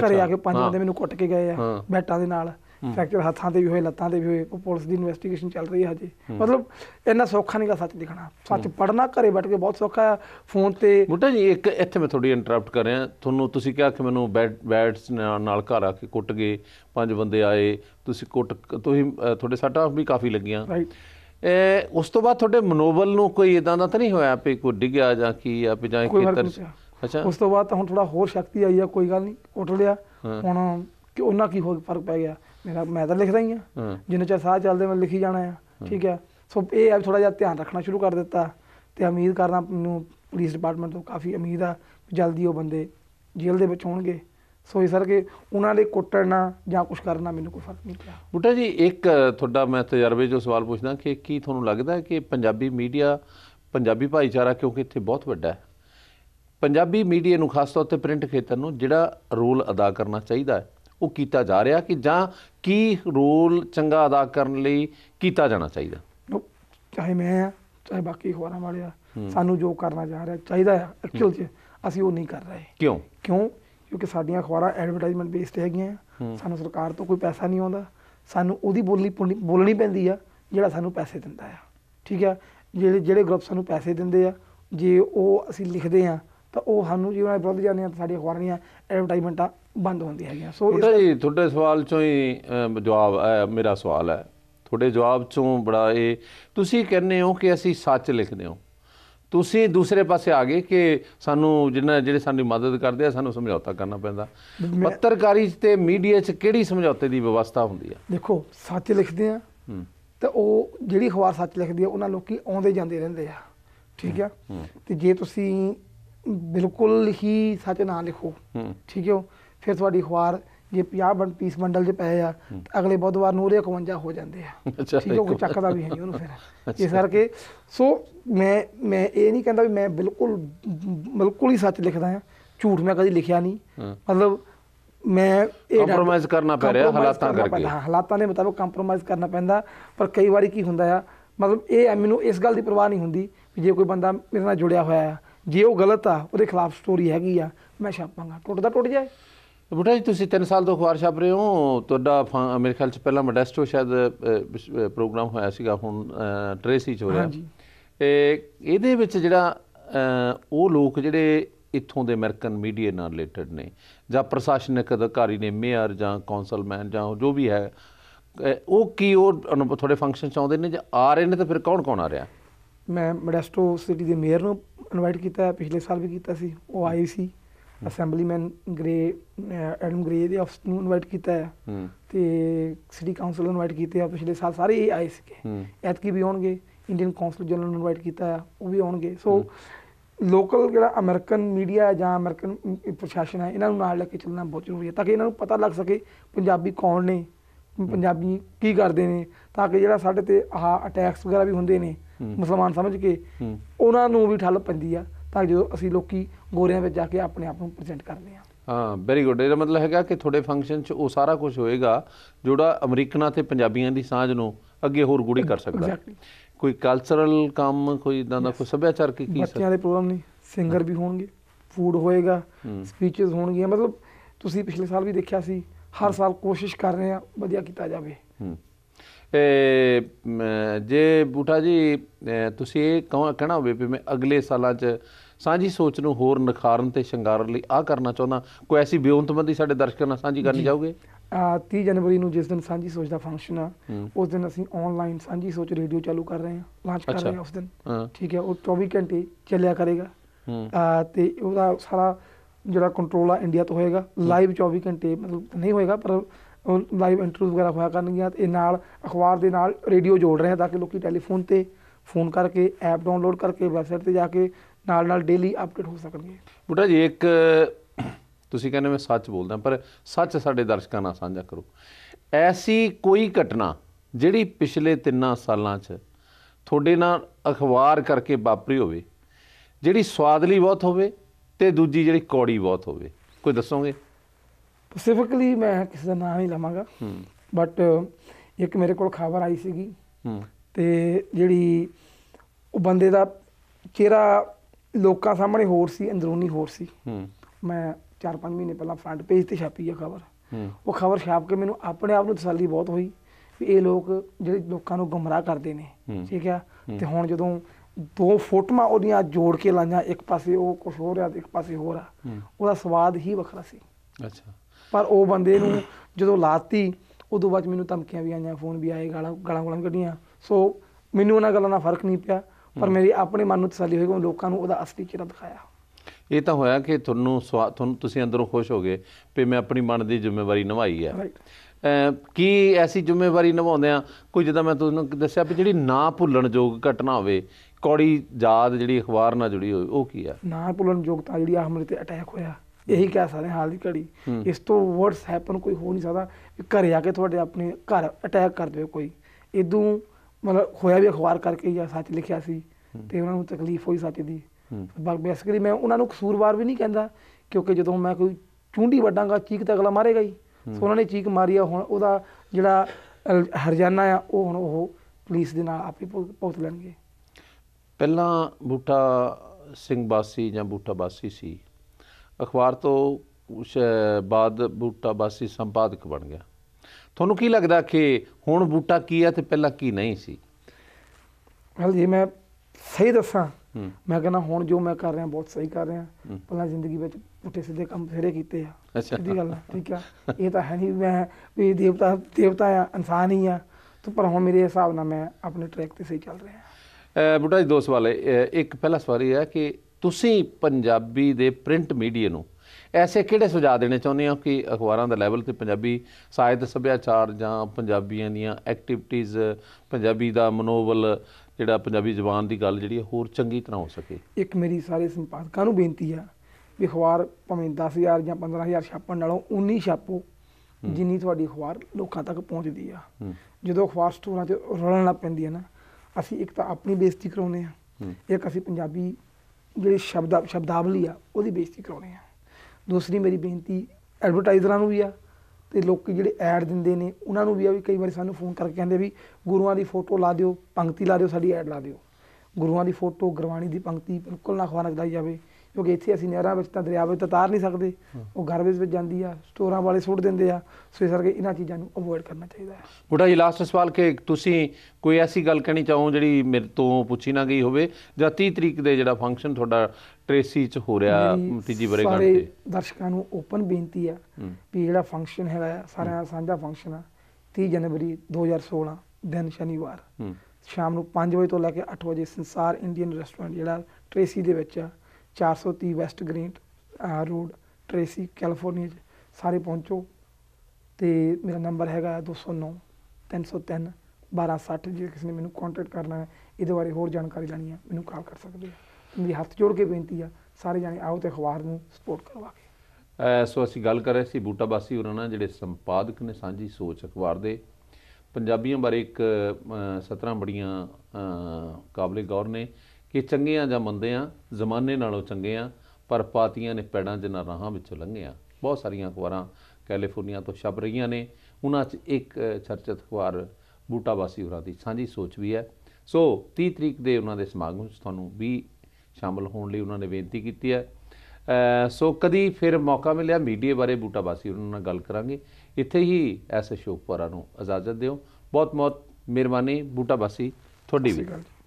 ਘਰੇ ਆ ਕੇ ਪੰਜ ਬੰਦੇ ਮੈਨੂੰ ਕੁੱਟ ਕੇ ਗਏ ਆ ਬੈਟਾਂ ਦੇ ਨਾਲ ਫ੍ਰੈਕਚਰ ਹੱਥਾਂ ਤੇ ਵੀ ਹੋਏ ਲੱਤਾਂ ਤੇ ਵੀ ਹੋਏ ਪੁਲਿਸ ਦੀ ਇਨਵੈਸਟੀਗੇਸ਼ਨ ਚੱਲ ਰਹੀ ਹੈ ਹਜੇ ਮਤਲਬ ਇੰਨਾ ਸੌਖਾ ਨਹੀਂਗਾ ਸੱਚ ਦਿਖਣਾ ਸੱਚ ਪੜਨਾ ਘਰੇ ਬੈਠ ਕੇ ਬਹੁਤ ਸੌਖਾ ਆ ਫੋਨ ਤੇ ਬੁੱਟਾ ਜੀ ਇੱਕ ਇੱਥੇ ਮੈਂ ਥੋੜੀ ਇੰਟਰਰਪਟ ਕਰ ਰਿਹਾ ਤੁਹਾਨੂੰ ਤੁਸੀਂ ਕਿਹਾ ਕਿ ਮੈਨੂੰ ਬੈਡਸ ਨਾਲ ਘਰ ਆ ਕੇ ਕੁੱਟ ਗਏ ਪੰਜ ਬੰਦੇ ਆਏ ਤੁਸੀਂ ਕੁੱਟ ਤੁਸੀਂ ਤੁਹਾਡੇ ਸਾਟਾ ਵੀ ਕਾਫੀ ਲੱਗੀਆਂ ਰਾਈਟ ਉਸ ਤੋਂ ਬਾਅਦ ਤੁਹਾਡੇ ਮਨੋਬਲ ਨੂੰ ਕੋਈ ਇਦਾਂ ਦਾ ਤਾਂ ਨਹੀਂ ਹੋਇਆ ਕਿ ਕੋਈ ਡਿੱਗਿਆ ਜਾਂ ਕੀ ਆ ਪਈ ਜਾਂ ਖੇਤਰ ਅੱਛਾ ਉਸ ਤੋਂ ਬਾਅਦ ਤਾਂ ਹੁਣ ਥੋੜਾ ਹੋਰ ਸ਼ਕਤੀ ਆਈ ਆ ਕੋਈ ਗੱਲ ਨਹੀਂ ਕੁੱਟ ਲਿਆ ਹੁਣ ਕਿ ਉਹਨਾਂ ਕੀ ਹੋਰ ਫਰਕ ਪੈ ਗਿਆ ਮੇਰਾ ਮੈਂ ਤਾਂ ਲਿਖਦਾ ਹੀ ਆ ਜਿੰਨੇ ਚਿਰ ਸਾਹ ਚੱਲਦੇ ਮੈਂ ਲਿਖੀ ਜਾਣਾ ਆ ਠੀਕ ਆ ਸੋ ਇਹ ਆ ਥੋੜਾ ਜਿਹਾ ਧਿਆਨ ਰੱਖਣਾ ਸ਼ੁਰੂ ਕਰ ਦਿੱਤਾ ਤੇ ਉਮੀਦ ਕਰਦਾ ਮੈਨੂੰ ਪੁਲਿਸ ਡਿਪਾਰਟਮੈਂਟ ਤੋਂ ਕਾਫੀ ਉਮੀਦ ਆ ਜਲਦੀ ਉਹ ਬੰਦੇ ਜੇਲ੍ਹ ਦੇ ਵਿੱਚ ਹੋਣਗੇ ਸੋ ਇਸ ਕਰਕੇ ਉਹਨਾਂ ਦੇ ਕੁੱਟਣਾ ਜਾਂ ਕੁਝ ਕਰਨਾ ਮੈਨੂੰ ਕੋਈ ਫਰਕ ਨਹੀਂ ਪਿਆ ਬੁੱਟਾ ਜੀ ਇੱਕ ਤੁਹਾਡਾ ਮੈਂ ਤਜਰਬੇ ਜੋ ਸਵਾਲ ਪੁੱਛਦਾ ਕਿ ਕੀ ਤੁਹਾਨੂੰ ਲੱਗਦਾ ਕਿ ਪੰਜਾਬੀ ਮੀਡੀਆ ਪੰਜਾਬੀ ਭਾਈਚਾਰਾ ਕਿਉਂਕਿ ਇੱਥੇ ਬਹੁਤ ਵੱਡਾ ਹੈ ਪੰਜਾਬੀ ਮੀਡੀਆ ਨੂੰ ਖਾਸ ਤੌਰ ਤੇ ਪ੍ਰਿੰਟ ਖੇਤਰ ਨੂੰ ਜਿਹੜਾ ਰੋਲ ਅਦਾ ਕਰਨਾ ਚਾਹੀਦਾ ਹੈ ਉਹ ਕੀਤਾ ਜਾ ਰਿਹਾ ਕਿ ਜਾਂ ਕੀ ਰੋਲ ਚੰਗਾ ਅਦਾ ਕਰਨ ਲਈ ਕੀਤਾ ਜਾਣਾ ਚਾਹੀਦਾ ਚਾਹੇ ਮੈਂ ਆ ਚਾਹੇ ਬਾਕੀ ਹੋਰਾਂ ਵਾਲੇ ਆ ਸਾਨੂੰ ਜੋ ਕਰਨਾ ਜਾ ਰਿਹਾ ਚਾਹੀਦਾ ਆ ਐਕਚੁਅਲ 'ਚ ਅਸੀਂ ਉਹ ਨਹੀਂ ਕਰ ਰਹੇ ਕਿਉਂ ਕਿਉਂ ਕਿਉਂਕਿ ਸਾਡੀਆਂ ਖਵਾਰਾ ਐਡਵਰਟਾਈਜ਼ਮੈਂਟ ਬੇਸਡ ਹੈਗੀਆਂ ਸਾਨੂੰ ਸਰਕਾਰ ਤੋਂ ਕੋਈ ਪੈਸਾ ਨਹੀਂ ਆਉਂਦਾ ਸਾਨੂੰ ਉਹਦੀ ਬੋਲੀ ਬੋਲਣੀ ਪੈਂਦੀ ਆ ਜਿਹੜਾ ਸਾਨੂੰ ਪੈਸੇ ਦਿੰਦਾ ਆ ਠੀਕ ਆ ਜਿਹੜੇ ਜਿਹੜੇ ਗਰੁੱਪ ਸਾਨੂੰ ਪੈਸੇ ਦਿੰਦੇ ਆ ਜੇ ਉਹ ਅਸੀਂ ਲਿਖਦੇ ਆ ਤਾਂ ਉਹ ਸਾਨੂੰ ਜਿਵੇਂ ਉਹਨਾਂ ਜਾਂਦੇ ਆ ਤਾਂ ਸਾਡੀ ਅਖਬਾਰਾਂ ਦੀਆਂ ਐਡਵਰਟਾਈਜ਼ਮੈਂਟਾਂ ਬੰਦ ਹੁੰਦੀਆਂ ਹੈਗੀਆਂ ਸੋ ਇਸ- ਜੀ ਤੁਹਾਡੇ ਸਵਾਲ ਚੋਂ ਹੀ ਜਵਾਬ ਹੈ ਮੇਰਾ ਸਵਾਲ ਹੈ ਤੁਹਾਡੇ ਜਵਾਬ ਚੋਂ ਬੜਾ ਇਹ ਤੁਸੀਂ ਕਹਿੰਦੇ ਹੋ ਕਿ ਅਸੀਂ ਸੱਚ ਲਿਖਦੇ ਹਾਂ ਤੁਸੀਂ ਦੂਸਰੇ ਪਾਸੇ ਆ ਗਏ ਕਿ ਸਾਨੂੰ ਜਿਹਨਾਂ ਜਿਹੜੇ ਸਾਡੀ ਮਦਦ ਕਰਦੇ ਆ ਸਾਨੂੰ ਸਮਝੌਤਾ ਕਰਨਾ ਪੈਂਦਾ ਪੱਤਰਕਾਰੀ 'ਚ ਤੇ ਮੀਡੀਆ 'ਚ ਕਿਹੜੀ ਸਮਝੌਤੇ ਦੀ ਵਿਵਸਥਾ ਹੁੰਦੀ ਆ ਦੇਖੋ ਸੱਚ ਲਿਖਦੇ ਆ ਤੇ ਉਹ ਜਿਹੜੀ ਖਬਰ ਸੱਚ ਲਿਖਦੀ ਆ ਉਹਨਾਂ ਲੋਕੀ ਆਉਂਦੇ ਜਾਂਦੇ ਰਹਿੰਦੇ ਆ ਠੀਕ ਆ ਤੇ ਜੇ ਤੁਸੀਂ ਬਿਲਕੁਲ ਹੀ ਸੱਚ ਨਾ ਲਿਖੋ ਠੀਕ ਹੈ ਫਿਰ ਤੁਹਾਡੀ ਖਵਾਰ ਜੇ 50 ਬੰਡ ਪੀਸ ਬੰਡਲ ਚ ਪਏ ਆ ਅਗਲੇ ਬੁੱਧਵਾਰ ਨੂੰ ਉਹਦੇ 51 ਹੋ ਜਾਂਦੇ ਆ ਠੀਕ ਹੈ ਉਹ ਚੱਕਦਾ ਵੀ ਹੈ ਨਹੀਂ ਉਹਨੂੰ ਫਿਰ ਇਸ ਕਰਕੇ ਸੋ ਮੈਂ ਮੈਂ ਇਹ ਨਹੀਂ ਕਹਿੰਦਾ ਵੀ ਮੈਂ ਬਿਲਕੁਲ ਬਿਲਕੁਲ ਹੀ ਸੱਚ ਲਿਖਦਾ ਆ ਝੂਠ ਮੈਂ ਕਦੀ ਲਿਖਿਆ ਨਹੀਂ ਮਤਲਬ ਮੈਂ ਇਹ ਕੰਪਰੋਮਾਈਜ਼ ਕਰਨਾ ਪੈ ਰਿਹਾ ਹਾਲਾਤਾਂ ਕਰਕੇ ਹਾਲਾਤਾਂ ਦੇ ਮੁਤਾਬਕ ਕੰਪਰੋਮਾਈਜ਼ ਕਰਨਾ ਪੈਂਦਾ ਪਰ ਕਈ ਵਾਰੀ ਕੀ ਹੁੰਦਾ ਆ ਮਤਲਬ ਇਹ ਮੈਨੂੰ ਇਸ ਗੱਲ ਦੀ ਪਰਵਾਹ ਨਹੀਂ ਹੁੰਦੀ ਵੀ ਜੇ ਕੋਈ ਬੰਦਾ ਮੇਰੇ ਨਾਲ ਜੁੜਿਆ ਹੋਇਆ ਆ ਜੇ ਉਹ ਗਲਤ ਆ ਉਹਦੇ ਖਿਲਾਫ ਸਟੋਰੀ ਹੈਗੀ ਆ ਮੈਂ ਛਾਪਾਂਗਾ ਟੁੱਟਦਾ ਟੁੱਟ ਜਾਏ ਬੁੱਟਾ ਜੀ ਤੁਸੀਂ 3 ਸਾਲ ਤੋਂ ਖਵਾਰ ਛਾਪ ਰਹੇ ਹੋ ਤੁਹਾਡਾ ਮੇਰੇ ਖਿਆਲ ਚ ਪਹਿਲਾਂ ਮੋਡੈਸਟੋ ਸ਼ਾਇਦ ਪ੍ਰੋਗਰਾਮ ਹੋਇਆ ਸੀਗਾ ਹੁਣ ਟ੍ਰੇਸੀ ਚ ਹੋ ਰਿਹਾ ਹਾਂਜੀ ਇਹਦੇ ਵਿੱਚ ਜਿਹੜਾ ਉਹ ਲੋਕ ਜਿਹੜੇ ਇੱਥੋਂ ਦੇ ਅਮਰੀਕਨ ਮੀਡੀਆ ਨਾਲ ਰਿਲੇਟਡ ਨੇ ਜਾਂ ਪ੍ਰਸ਼ਾਸਨਿਕ ਅਧਿਕਾਰੀ ਨੇ ਮੇਅਰ ਜਾਂ ਕਾਉਂਸਲਮੈਨ ਜਾਂ ਜੋ ਵੀ ਹੈ ਉਹ ਕੀ ਉਹ ਤੁਹਾਡੇ ਫੰਕਸ਼ਨ ਚ ਆਉਂਦੇ ਨੇ ਜਾਂ ਆ ਰਹੇ ਨੇ ਤਾਂ ਫਿਰ ਕੌਣ ਕੌਣ ਆ ਰਿਹਾ ਮੈਂ ਮੋਡੈਸਟੋ ਸਿਟੀ ਦੇ ਮੇਅਰ ਨੂੰ ਇਨਵਾਈਟ ਕੀਤਾ ਹੈ ਪਿਛਲੇ ਸਾਲ ਵੀ ਕੀਤਾ ਸੀ ਉਹ ਆਈ ਸੀ ਅਸੈਂਬਲੀਮੈਨ ਗ੍ਰੇ ਐਡਮ ਗ੍ਰੇ ਦੇ ਆਫਿਸ ਨੂੰ ਇਨਵਾਈਟ ਕੀਤਾ ਹੈ ਤੇ ਸਿਟੀ ਕਾਉਂਸਲ ਨੂੰ ਇਨਵਾਈਟ ਕੀਤੇ ਆ ਪਿਛਲੇ ਸਾਲ ਸਾਰੇ ਆਏ ਸੀਗੇ ਐਤਕੀ ਵੀ ਆਉਣਗੇ ਇੰਡੀਅਨ ਕਾਉਂਸਲ ਜਨਰਲ ਨੂੰ ਇਨਵਾਈਟ ਕੀਤਾ ਆ ਉਹ ਵੀ ਆਉਣਗੇ ਸੋ ਲੋਕਲ ਜਿਹੜਾ ਅਮਰੀਕਨ ਮੀਡੀਆ ਜਾਂ ਅਮਰੀਕਨ ਪ੍ਰਸ਼ਾਸਨ ਹੈ ਇਹਨਾਂ ਨੂੰ ਨਾਲ ਲੈ ਕੇ ਚੱਲਣਾ ਬਹੁਤ ਜ਼ਰੂਰੀ ਹੈ ਤਾਂ ਕਿ ਇਹਨਾਂ ਨੂੰ ਪਤਾ ਲੱਗ ਸਕੇ ਪੰਜਾਬੀ ਕੌਣ ਨੇ ਪੰਜਾਬੀ ਕੀ ਕਰਦੇ ਨੇ ਤਾਂ ਕਿ ਜਿਹੜਾ ਸਾਡੇ ਤੇ ਆਹ ਅਟੈਕਸ ਵਗੈਰਾ ਵੀ ਹੁੰਦੇ ਨੇ ਮੁਸਲਮਾਨ ਸਮਝ ਕੇ ਉਹਨਾਂ ਨੂੰ ਵੀ ਠੱਲ ਪੈਂਦੀ ਆ ਤਾਂ ਜਦੋਂ ਅਸੀਂ ਲੋਕੀ ਗੋਰਿਆਂ ਵਿੱਚ ਜਾ ਕੇ ਆਪਣੇ ਆਪ ਨੂੰ ਪ੍ਰੈਜ਼ੈਂਟ ਕਰਦੇ ਆ ਹਾਂ ਵੈਰੀ ਗੁੱਡ ਇਹਦਾ ਮਤਲਬ ਹੈਗਾ ਕਿ ਤੁਹਾਡੇ ਫੰਕਸ਼ਨ 'ਚ ਉਹ ਸਾਰਾ ਕੁਝ ਹੋਏਗਾ ਜਿਹੜਾ ਅਮਰੀਕਨਾਂ ਤੇ ਪੰਜਾਬੀਆਂ ਦੀ ਸਾਂਝ ਨੂੰ ਅੱਗੇ ਹੋਰ ਗੂੜੀ ਕਰ ਸਕਦਾ ਕੋਈ ਕਲਚਰਲ ਕੰਮ ਕੋਈ ਇਦਾਂ ਦਾ ਕੋਈ ਸੱਭਿਆਚਾਰ ਕੀ ਕੀ ਬੱਚਿਆਂ ਦੇ ਪ੍ਰੋਗਰਾਮ ਨਹੀਂ ਸਿੰਗਰ ਵੀ ਹੋਣਗੇ ਫੂਡ ਹੋਏਗਾ ਸਪੀਚਸ ਹੋਣਗੀਆਂ ਮਤਲਬ ਤੁਸੀਂ ਪਿਛਲੇ ਸਾਲ ਵੀ ਦੇਖਿਆ ਸੀ ਹਰ ਸਾਲ ਕੋਸ਼ਿਸ਼ ਕਰ ਰਹੇ ਆ ਵਧੀਆ ਕੀਤਾ ਜਾਵੇ ਜੇ ਬੂਟਾ ਜੀ ਤੁਸੀਂ ਇਹ ਕਹਿਣਾ ਹੋਵੇ ਵੀ ਮੈਂ ਅਗਲੇ ਸਾਲਾਂ 'ਚ ਸਾਂਝੀ ਸੋਚ ਨੂੰ ਹੋਰ ਨਿਖਾਰਨ ਤੇ ਸ਼ਿੰਗਾਰਨ ਲਈ ਆ ਕਰਨਾ ਚਾਹੁੰਦਾ ਕੋਈ ਐਸੀ ਬੇਉੰਤਮੰਦੀ ਸਾਡੇ ਦਰਸ਼ਕਾਂ ਨਾਲ ਸਾਂਝੀ ਕਰਨੀ ਚਾਹੋਗੇ 30 ਜਨਵਰੀ ਨੂੰ ਜਿਸ ਦਿਨ ਸਾਂਝੀ ਸੋਚ ਦਾ ਫੰਕਸ਼ਨ ਆ ਉਸ ਦਿਨ ਅਸੀਂ ਆਨਲਾਈਨ ਸਾਂਝੀ ਸੋਚ ਰੇਡੀਓ ਚਾਲੂ ਕਰ ਰਹੇ ਹਾਂ ਲਾਂਚ ਕਰ ਰਹੇ ਹਾਂ ਉਸ ਦਿਨ ਠੀਕ ਹੈ ਉਹ 24 ਘੰਟੇ ਚੱਲਿਆ ਕਰੇਗਾ ਤੇ ਉਹਦਾ ਸਾਰਾ ਜਿਹੜਾ ਕੰਟਰੋਲ ਆ ਇੰਡੀਆ ਤੋਂ ਹੋਏਗਾ ਲਾਈਵ 24 ਘੰਟੇ ਮਤਲਬ ਨਹੀਂ ਹੋਏਗਾ ਪਰ ਲਾਈਵ ਇੰਟਰਵਿਊ ਵਗੈਰਾ ਹੋਇਆ ਕਰਨਗੀਆਂ ਤੇ ਨਾਲ ਅਖਬਾਰ ਦੇ ਨਾਲ ਰੇਡੀਓ ਜੋੜ ਰਹੇ ਹਾਂ ਤਾਂ ਕਿ ਲੋਕੀ ਟੈਲੀਫੋਨ ਤੇ ਫੋਨ ਕਰਕੇ ਐਪ ਡਾਊਨਲੋਡ ਕਰਕੇ ਵੈਬਸਾਈਟ ਤੇ ਜਾ ਕੇ ਨਾਲ ਨਾਲ ਡੇਲੀ ਅਪਡੇਟ ਹੋ ਸਕਣਗੇ ਬੁੱਢਾ ਜੀ ਇੱਕ ਤੁਸੀਂ ਕਹਿੰਦੇ ਮੈਂ ਸੱਚ ਬੋਲਦਾ ਪਰ ਸੱਚ ਸਾਡੇ ਦਰਸ਼ਕਾਂ ਨਾਲ ਸਾਂਝਾ ਕਰੋ ਐਸੀ ਕੋਈ ਘਟਨਾ ਜਿਹੜੀ ਪਿਛਲੇ 3 ਸਾਲਾਂ 'ਚ ਤੁਹਾਡੇ ਨਾਲ ਅਖਬਾਰ ਕਰਕੇ ਵਾਪਰੀ ਹੋਵੇ ਜਿਹੜੀ ਸਵਾਦਲੀ ਬਹੁਤ ਹੋਵੇ ਤੇ ਦੂਜੀ ਜਿਹੜੀ ਕੌੜੀ ਬਹੁਤ ਹੋਵੇ ਕੋਈ ਦੱਸੋਗੇ ਸਪੈਸੀਫਿਕਲੀ ਮੈਂ ਕਿਸੇ ਦਾ ਨਾਮ ਨਹੀਂ ਲਵਾਂਗਾ ਬਟ ਇੱਕ ਮੇਰੇ ਕੋਲ ਖਬਰ ਆਈ ਸੀਗੀ ਤੇ ਜਿਹੜੀ ਉਹ ਬੰਦੇ ਦਾ ਚਿਹਰਾ ਲੋਕਾਂ ਸਾਹਮਣੇ ਹੋਰ ਸੀ ਅੰਦਰੂਨੀ ਹੋਰ ਸੀ ਮੈਂ 4-5 ਮਹੀਨੇ ਪਹਿਲਾਂ ਫਰੰਟ ਪੇਜ ਤੇ ਛਾਪੀ ਆ ਖਬਰ ਉਹ ਖਬਰ ਛਾਪ ਕੇ ਮੈਨੂੰ ਆਪਣੇ ਆਪ ਨੂੰ ਤਸੱਲੀ ਬਹੁਤ ਹੋਈ ਵੀ ਇਹ ਲੋਕ ਜਿਹੜੇ ਲੋਕਾਂ ਨੂੰ ਗੁੰਮਰਾਹ ਕਰਦੇ ਨੇ ਠੀਕ ਆ ਤੇ ਹੁਣ ਜਦੋਂ ਦੋ ਫੋਟੋਆਂ ਉਹਦੀਆਂ ਜੋੜ ਕੇ ਲਾਈਆਂ ਇੱਕ ਪਾਸੇ ਉਹ ਕੁਝ ਹੋ ਰਿਹਾ ਤੇ ਇੱਕ ਪਾਸੇ ਹੋ ਰਿਹਾ ਉਹਦਾ ਸਵਾਦ ਹੀ ਵੱਖਰਾ ਸੀ ਅੱਛਾ ਪਰ ਉਹ ਬੰਦੇ ਨੂੰ ਜਦੋਂ ਲਾਤੀ ਉਦੋਂ ਬਾਅਦ ਮੈਨੂੰ ਧਮਕੀਆਂ ਵੀ ਆਈਆਂ ਫੋਨ ਵੀ ਆਏ ਗਾਲਾਂ ਗਾਲਾਂ ਗੋਲਾਂ ਕੱਢੀਆਂ ਸੋ ਮੈਨੂੰ ਉਹਨਾਂ ਗੱਲਾਂ ਦਾ ਫਰਕ ਨਹੀਂ ਪਿਆ ਪਰ ਮੇਰੀ ਆਪਣੇ ਮਨ ਨੂੰ ਤਸੱਲੀ ਹੋਈ ਕਿ ਮੈਂ ਲੋਕਾਂ ਨੂੰ ਉਹਦਾ ਅਸਲੀ ਚਿਹਰਾ ਦਿਖਾਇਆ ਇਹ ਤਾਂ ਹੋਇਆ ਕਿ ਤੁਹਾਨੂੰ ਤੁਹਾਨੂੰ ਤੁਸੀਂ ਅੰਦਰੋਂ ਖੁਸ਼ ਹੋ ਗਏ ਕਿ ਮੈਂ ਆਪਣੀ ਮਨ ਦੀ ਜ਼ਿੰਮੇਵਾਰੀ ਨਿਭਾਈ ਹੈ ਕੀ ਐਸੀ ਜ਼ਿੰਮੇਵਾਰੀ ਨਿਭਾਉਂਦੇ ਆ ਕੋਈ ਜਿੱਦਾਂ ਮੈਂ ਤੁਹਾਨੂੰ ਦੱਸਿਆ ਵੀ ਜਿਹੜੀ ਨਾ ਭੁੱਲਣ ਯੋਗ ਘਟਨਾ ਹੋਵੇ ਕੌੜੀ ਯਾਦ ਜਿਹੜੀ ਅਖਬਾਰ ਨਾਲ ਜੁੜੀ ਹੋਵੇ ਉਹ ਕੀ ਆ ਨਾ ਭੁੱਲਣ ਯੋਗ ਤਾਂ ਜਿਹੜੀ ਆਹ ਮਰੇ ਤੇ ਅਟੈਕ ਹੋਇਆ ਇਹੀ ਕਹਿ ਸਕਦੇ ਹਾਲ ਦੀ ਘੜੀ ਇਸ ਤੋਂ ਵਰਸ ਹੈਪਨ ਕੋਈ ਹੋ ਨਹੀਂ ਸਕਦਾ ਘਰ ਆ ਕੇ ਤੁਹਾਡੇ ਆਪਣੇ ਘਰ ਅਟੈਕ ਕਰ ਦੇਵੇ ਕੋਈ ਇਦੋਂ ਮਤਲਬ ਹੋਇਆ ਵੀ ਅਖਬਾਰ ਕਰਕੇ ਜਾਂ ਸੱਚ ਲਿਖਿਆ ਸੀ ਤੇ ਉਹਨਾਂ ਨੂੰ ਤਕਲੀਫ ਹੋਈ ਸੱਚ ਦੀ ਬੇਸਿਕਲੀ ਮੈਂ ਉਹਨਾਂ ਨੂੰ ਕਸੂਰਵਾਰ ਵੀ ਨਹੀਂ ਕਹਿੰਦਾ ਕਿਉਂਕਿ ਜਦੋਂ ਮੈਂ ਕੋਈ ਚੁੰਡੀ ਵੱਡਾਂਗਾ ਚੀਕ ਤਾਂ ਅਗਲਾ ਮਾਰੇਗਾ ਹੀ ਸੋ ਉਹਨਾਂ ਨੇ ਚੀਕ ਮਾਰੀ ਆ ਹੁਣ ਉਹਦਾ ਜਿਹੜਾ ਹਰਜਾਨਾ ਆ ਉਹ ਹੁਣ ਉਹ ਪੁਲਿਸ ਦੇ ਨਾਲ ਆਪੇ ਭੁਗਤ ਲੈਣਗੇ ਪਹਿਲਾਂ ਬੂਟਾ ਸਿੰਘ ਬਾਸੀ ਜਾਂ ਬੂਟਾ ਬਾਸੀ ਸੀ ਅਖਬਾਰ ਤੋਂ ਉਸ ਬਾਅਦ ਬੂਟਾ ਬਾਸੀ ਸੰਪਾਦਕ ਬਣ ਗਿਆ ਤੁਹਾਨੂੰ ਕੀ ਲੱਗਦਾ ਕਿ ਹੁਣ ਬੂਟਾ ਕੀ ਹੈ ਤੇ ਪਹਿਲਾਂ ਕੀ ਨਹੀਂ ਸੀ ਹਾਂ ਜੀ ਮੈਂ ਸਹੀ ਦੱਸਾਂ ਮੈਂ ਕਹਿੰਦਾ ਹੁਣ ਜੋ ਮੈਂ ਕਰ ਰਿਹਾ ਬਹੁਤ ਸਹੀ ਕਰ ਰਿਹਾ ਪਹਿਲਾਂ ਜ਼ਿੰਦਗੀ ਵਿੱਚ ਪੁੱਠੇ ਸਿੱਧੇ ਕੰਮ ਫੇਰੇ ਕੀਤੇ ਆ ਸਿੱਧੀ ਗੱਲ ਹੈ ਠੀਕ ਆ ਇਹ ਤਾਂ ਹੈ ਨਹੀਂ ਮੈਂ ਵੀ ਦੇਵਤਾ ਦੇਵਤਾ ਆ ਇਨਸਾਨ ਹੀ ਆ ਤੇ ਪਰ ਹੁਣ ਮੇਰੇ ਹਿਸਾਬ ਨਾਲ ਮੈਂ ਆਪਣੇ ਟਰੈਕ ਤੇ ਸਹੀ ਚੱਲ ਰਿਹਾ ਬੁੱਢਾ ਜੀ ਦੋਸਤ ਵਾਲੇ ਇੱਕ ਪਹਿਲਾ ਸਵਾਰੀ ਹੈ ਕਿ ਤੁਸੀਂ ਪੰਜਾਬੀ ਦੇ ਪ੍ਰਿੰਟ ਮੀਡੀਆ ਨੂੰ ਐਸੇ ਕਿਹੜੇ ਸੁਝਾਅ ਦੇਣੇ ਚਾਹੁੰਦੇ ਹੋ ਕਿ ਅਖਬਾਰਾਂ ਦਾ ਲੈਵਲ ਤੇ ਪੰਜਾਬੀ ਸਾਹਿਤ ਸੱਭਿਆਚਾਰ ਜਾਂ ਪੰਜਾਬੀਆਂ ਦੀਆਂ ਐਕਟੀਵਿਟੀਆਂ ਪੰਜਾਬੀ ਦਾ ਮਨੋਬਲ ਜਿਹੜਾ ਪੰਜਾਬੀ ਜ਼ੁਬਾਨ ਦੀ ਗੱਲ ਜਿਹੜੀ ਹੋਰ ਚੰਗੀ ਤਰ੍ਹਾਂ ਹੋ ਸਕੇ ਇੱਕ ਮੇਰੀ ਸਾਰੇ ਸੰਪਾਦਕਾਂ ਨੂੰ ਬੇਨਤੀ ਆ ਵੀ ਅਖਬਾਰ ਭਾਵੇਂ 10000 ਜਾਂ 15000 ਛਾਪਣ ਨਾਲੋਂ 19 ਛਾਪੋ ਜਿੰਨੀ ਤੁਹਾਡੀ ਅਖਬਾਰ ਲੋਕਾਂ ਤੱਕ ਪਹੁੰਚਦੀ ਆ ਜਦੋਂ ਅਖਬਾਰ ਸਟੋਰਾਂ ਤੇ ਰਲਣ ਲੱਗ ਪੈਂਦੀ ਹੈ ਨਾ ਅਸੀਂ ਇੱਕ ਤਾਂ ਆਪਣੀ ਬੇਇੱਜ਼ਤੀ ਕਰਾਉਂਦੇ ਆ ਇੱਕ ਅਸੀਂ ਪੰਜਾਬੀ ਜਿਹੜੀ ਸ਼ਬਦ ਸ਼ਬਦਾਵਲੀ ਆ ਉਹਦੀ ਬੇਇੱਜ਼ਤੀ ਕਰਾਉਣੀ ਆ ਦੂਸਰੀ ਮੇਰੀ ਬੇਨਤੀ ਐਡਵਰਟਾਈਜ਼ਰਾਂ ਨੂੰ ਵੀ ਆ ਤੇ ਲੋਕੀ ਜਿਹੜੇ ਐਡ ਦਿੰਦੇ ਨੇ ਉਹਨਾਂ ਨੂੰ ਵੀ ਆ ਵੀ ਕਈ ਵਾਰੀ ਸਾਨੂੰ ਫੋਨ ਕਰਕੇ ਕਹਿੰਦੇ ਵੀ ਗੁਰੂਆਂ ਦੀ ਫੋਟੋ ਲਾ ਦਿਓ ਪੰਕਤੀ ਲਾ ਦਿਓ ਸਾਡੀ ਐਡ ਲਾ ਦਿਓ ਗੁਰੂਆਂ ਦੀ ਫੋਟੋ ਗੁਰਬਾਣੀ ਦੀ ਪੰਕਤੀ ਬਿਲਕੁਲ ਨਾ ਖਵਾ ਰੱਖਦਾ ਜਾਵੇ ਕਿਉਂਕਿ ਇੱਥੇ ਅਸੀਂ ਨਹਿਰਾਂ ਵਿੱਚ ਤਾਂ ਦਰਿਆ ਵਿੱਚ ਤਾਰ ਨਹੀਂ ਸਕਦੇ ਉਹ ਗਾਰਬੇਜ ਵਿੱਚ ਜਾਂਦੀ ਆ ਸਟੋਰਾਂ ਵਾਲੇ ਸੁੱਟ ਦਿੰਦੇ ਆ ਸੋ ਇਸ ਕਰਕੇ ਇਹਨਾਂ ਚੀਜ਼ਾਂ ਨੂੰ ਅਵੋਇਡ ਕਰਨਾ ਚਾਹੀਦਾ ਹੈ ਬੁੱਢਾ ਜੀ ਲਾਸਟ ਸਵਾਲ ਕਿ ਤੁਸੀਂ ਕੋਈ ਐਸੀ ਗੱਲ ਕਹਿਣੀ ਚਾਹੋ ਜਿਹੜੀ ਮੇਰੇ ਤੋਂ ਪੁੱਛੀ ਨਾ ਗਈ ਹੋਵੇ ਜਾਂ 30 ਤਰੀਕ ਦੇ ਜਿਹੜਾ ਫੰਕਸ਼ਨ ਤੁਹਾਡਾ ਟ੍ਰੇਸੀ ਚ ਹੋ ਰਿਹਾ ਤੀਜੀ ਵਰੇਗੰਢ ਤੇ ਦਰਸ਼ਕਾਂ ਨੂੰ ਓਪਨ ਬੇਨਤੀ ਆ ਵੀ ਜਿਹੜਾ ਫੰਕਸ਼ਨ ਹੈਗਾ ਸਾਰਿਆਂ ਦਾ ਸਾਂਝਾ ਫੰਕਸ਼ਨ ਆ 30 ਜਨਵਰੀ 2016 ਦਿਨ ਸ਼ਨੀਵਾਰ ਸ਼ਾਮ ਨੂੰ 5 ਵਜੇ ਤੋਂ ਲੈ ਕੇ 8 ਵਜੇ ਸੰਸਾਰ ਇੰਡੀਅਨ ਰੈਸਟੋਰੈਂਟ ਜਿਹੜਾ ਟ੍ਰੇਸੀ ਦੇ ਵਿੱਚ ਆ 430 west Green road Tracy California 'ਚ ਸਾਰੇ ਪਹੁੰਚੋ ਤੇ ਮੇਰਾ ਨੰਬਰ ਹੈਗਾ 209 303 1260 ਜੇ ਕਿਸੇ ਨੇ ਮੈਨੂੰ ਕੰਟੈਕਟ ਕਰਨਾ ਹੈ ਇਹਦੇ ਬਾਰੇ ਹੋਰ ਜਾਣਕਾਰੀ ਲੈਣੀ ਹੈ ਮੈਨੂੰ ਕਾਲ ਕਰ ਸਕਦੇ ਹੋ ਮੇਰੀ ਹੱਥ ਜੋੜ ਕੇ ਬੇਨਤੀ ਆ ਸਾਰੇ ਜਾਣੇ ਆਓ ਤੇ ਅਖਬਾਰ ਨੂੰ ਸਪੋਰਟ ਕਰਵਾ ਕੇ ਸੋ ਅਸੀਂ ਗੱਲ ਕਰ ਰਹੇ ਸੀ ਬੂਟਾ ਬਾਸੀ ਹੋਰਾਂ ਨਾਲ ਜਿਹੜੇ ਸੰਪਾਦਕ ਨੇ ਸਾਂਝੀ ਸੋਚ ਅਖਬਾਰ ਦੇ ਪੰਜਾਬੀਆਂ ਬਾਰੇ ਇੱਕ 17 ਬੜੀਆਂ ਕਾਬਲੇ ਗੌਰ ਨੇ ਕਿ ਚੰਗੀਆਂ ਜਾਂ ਮੰਦਿਆਂ ਜ਼ਮਾਨੇ ਨਾਲੋਂ ਚੰਗੀਆਂ ਪਰ ਪਾਤੀਆਂ ਨੇ ਪੈੜਾਂ ਨਾਲ ਰਾਹਾਂ ਵਿੱਚੋਂ ਲੰਘੀਆਂ ਬਹੁਤ ਸਾਰੀਆਂ ਅਖਬਾਰਾਂ ਕੈਲੀਫੋਰਨੀਆ ਤੋਂ ਛਪ ਰਹੀਆਂ ਨੇ ਉਹਨਾਂ 'ਚ ਇੱਕ ਚਰਚਿਤ ਅਖਬਾਰ ਬੂਟਾ ਵਾਸੀ ਹੋਰਾਂ ਦੀ ਸਾਂਝੀ ਸੋਚ ਵੀ ਹੈ ਸੋ 30 ਤਰੀਕ ਦੇ ਉਹਨਾਂ ਦੇ ਸਮਾਗਮ 'ਚ ਤੁਹਾਨੂੰ ਵੀ ਸ਼ਾਮਲ ਹੋਣ ਲਈ ਉਹਨਾਂ ਨੇ ਬੇਨਤੀ ਕੀਤੀ ਹੈ ਸੋ ਕਦੀ ਫਿਰ ਮੌਕਾ ਮਿਲਿਆ ਮੀਡੀਆ ਬਾਰੇ ਬੂਟਾ ਵਾਸੀ ਉਹਨਾਂ ਨਾਲ ਗੱਲ ਕਰਾਂਗੇ ਇੱਥੇ ਹੀ ਐਸ ਅਸ਼ੋਕ ਪਰਾ ਨੂੰ ਇਜਾਜ਼ਤ ਦਿਓ ਬਹੁਤ ਬਹੁਤ ਮਿਹਰਬਾਨੀ ਬੂਟਾ ਵਾਸੀ ਤੁਹਾਡੀ ਵੀ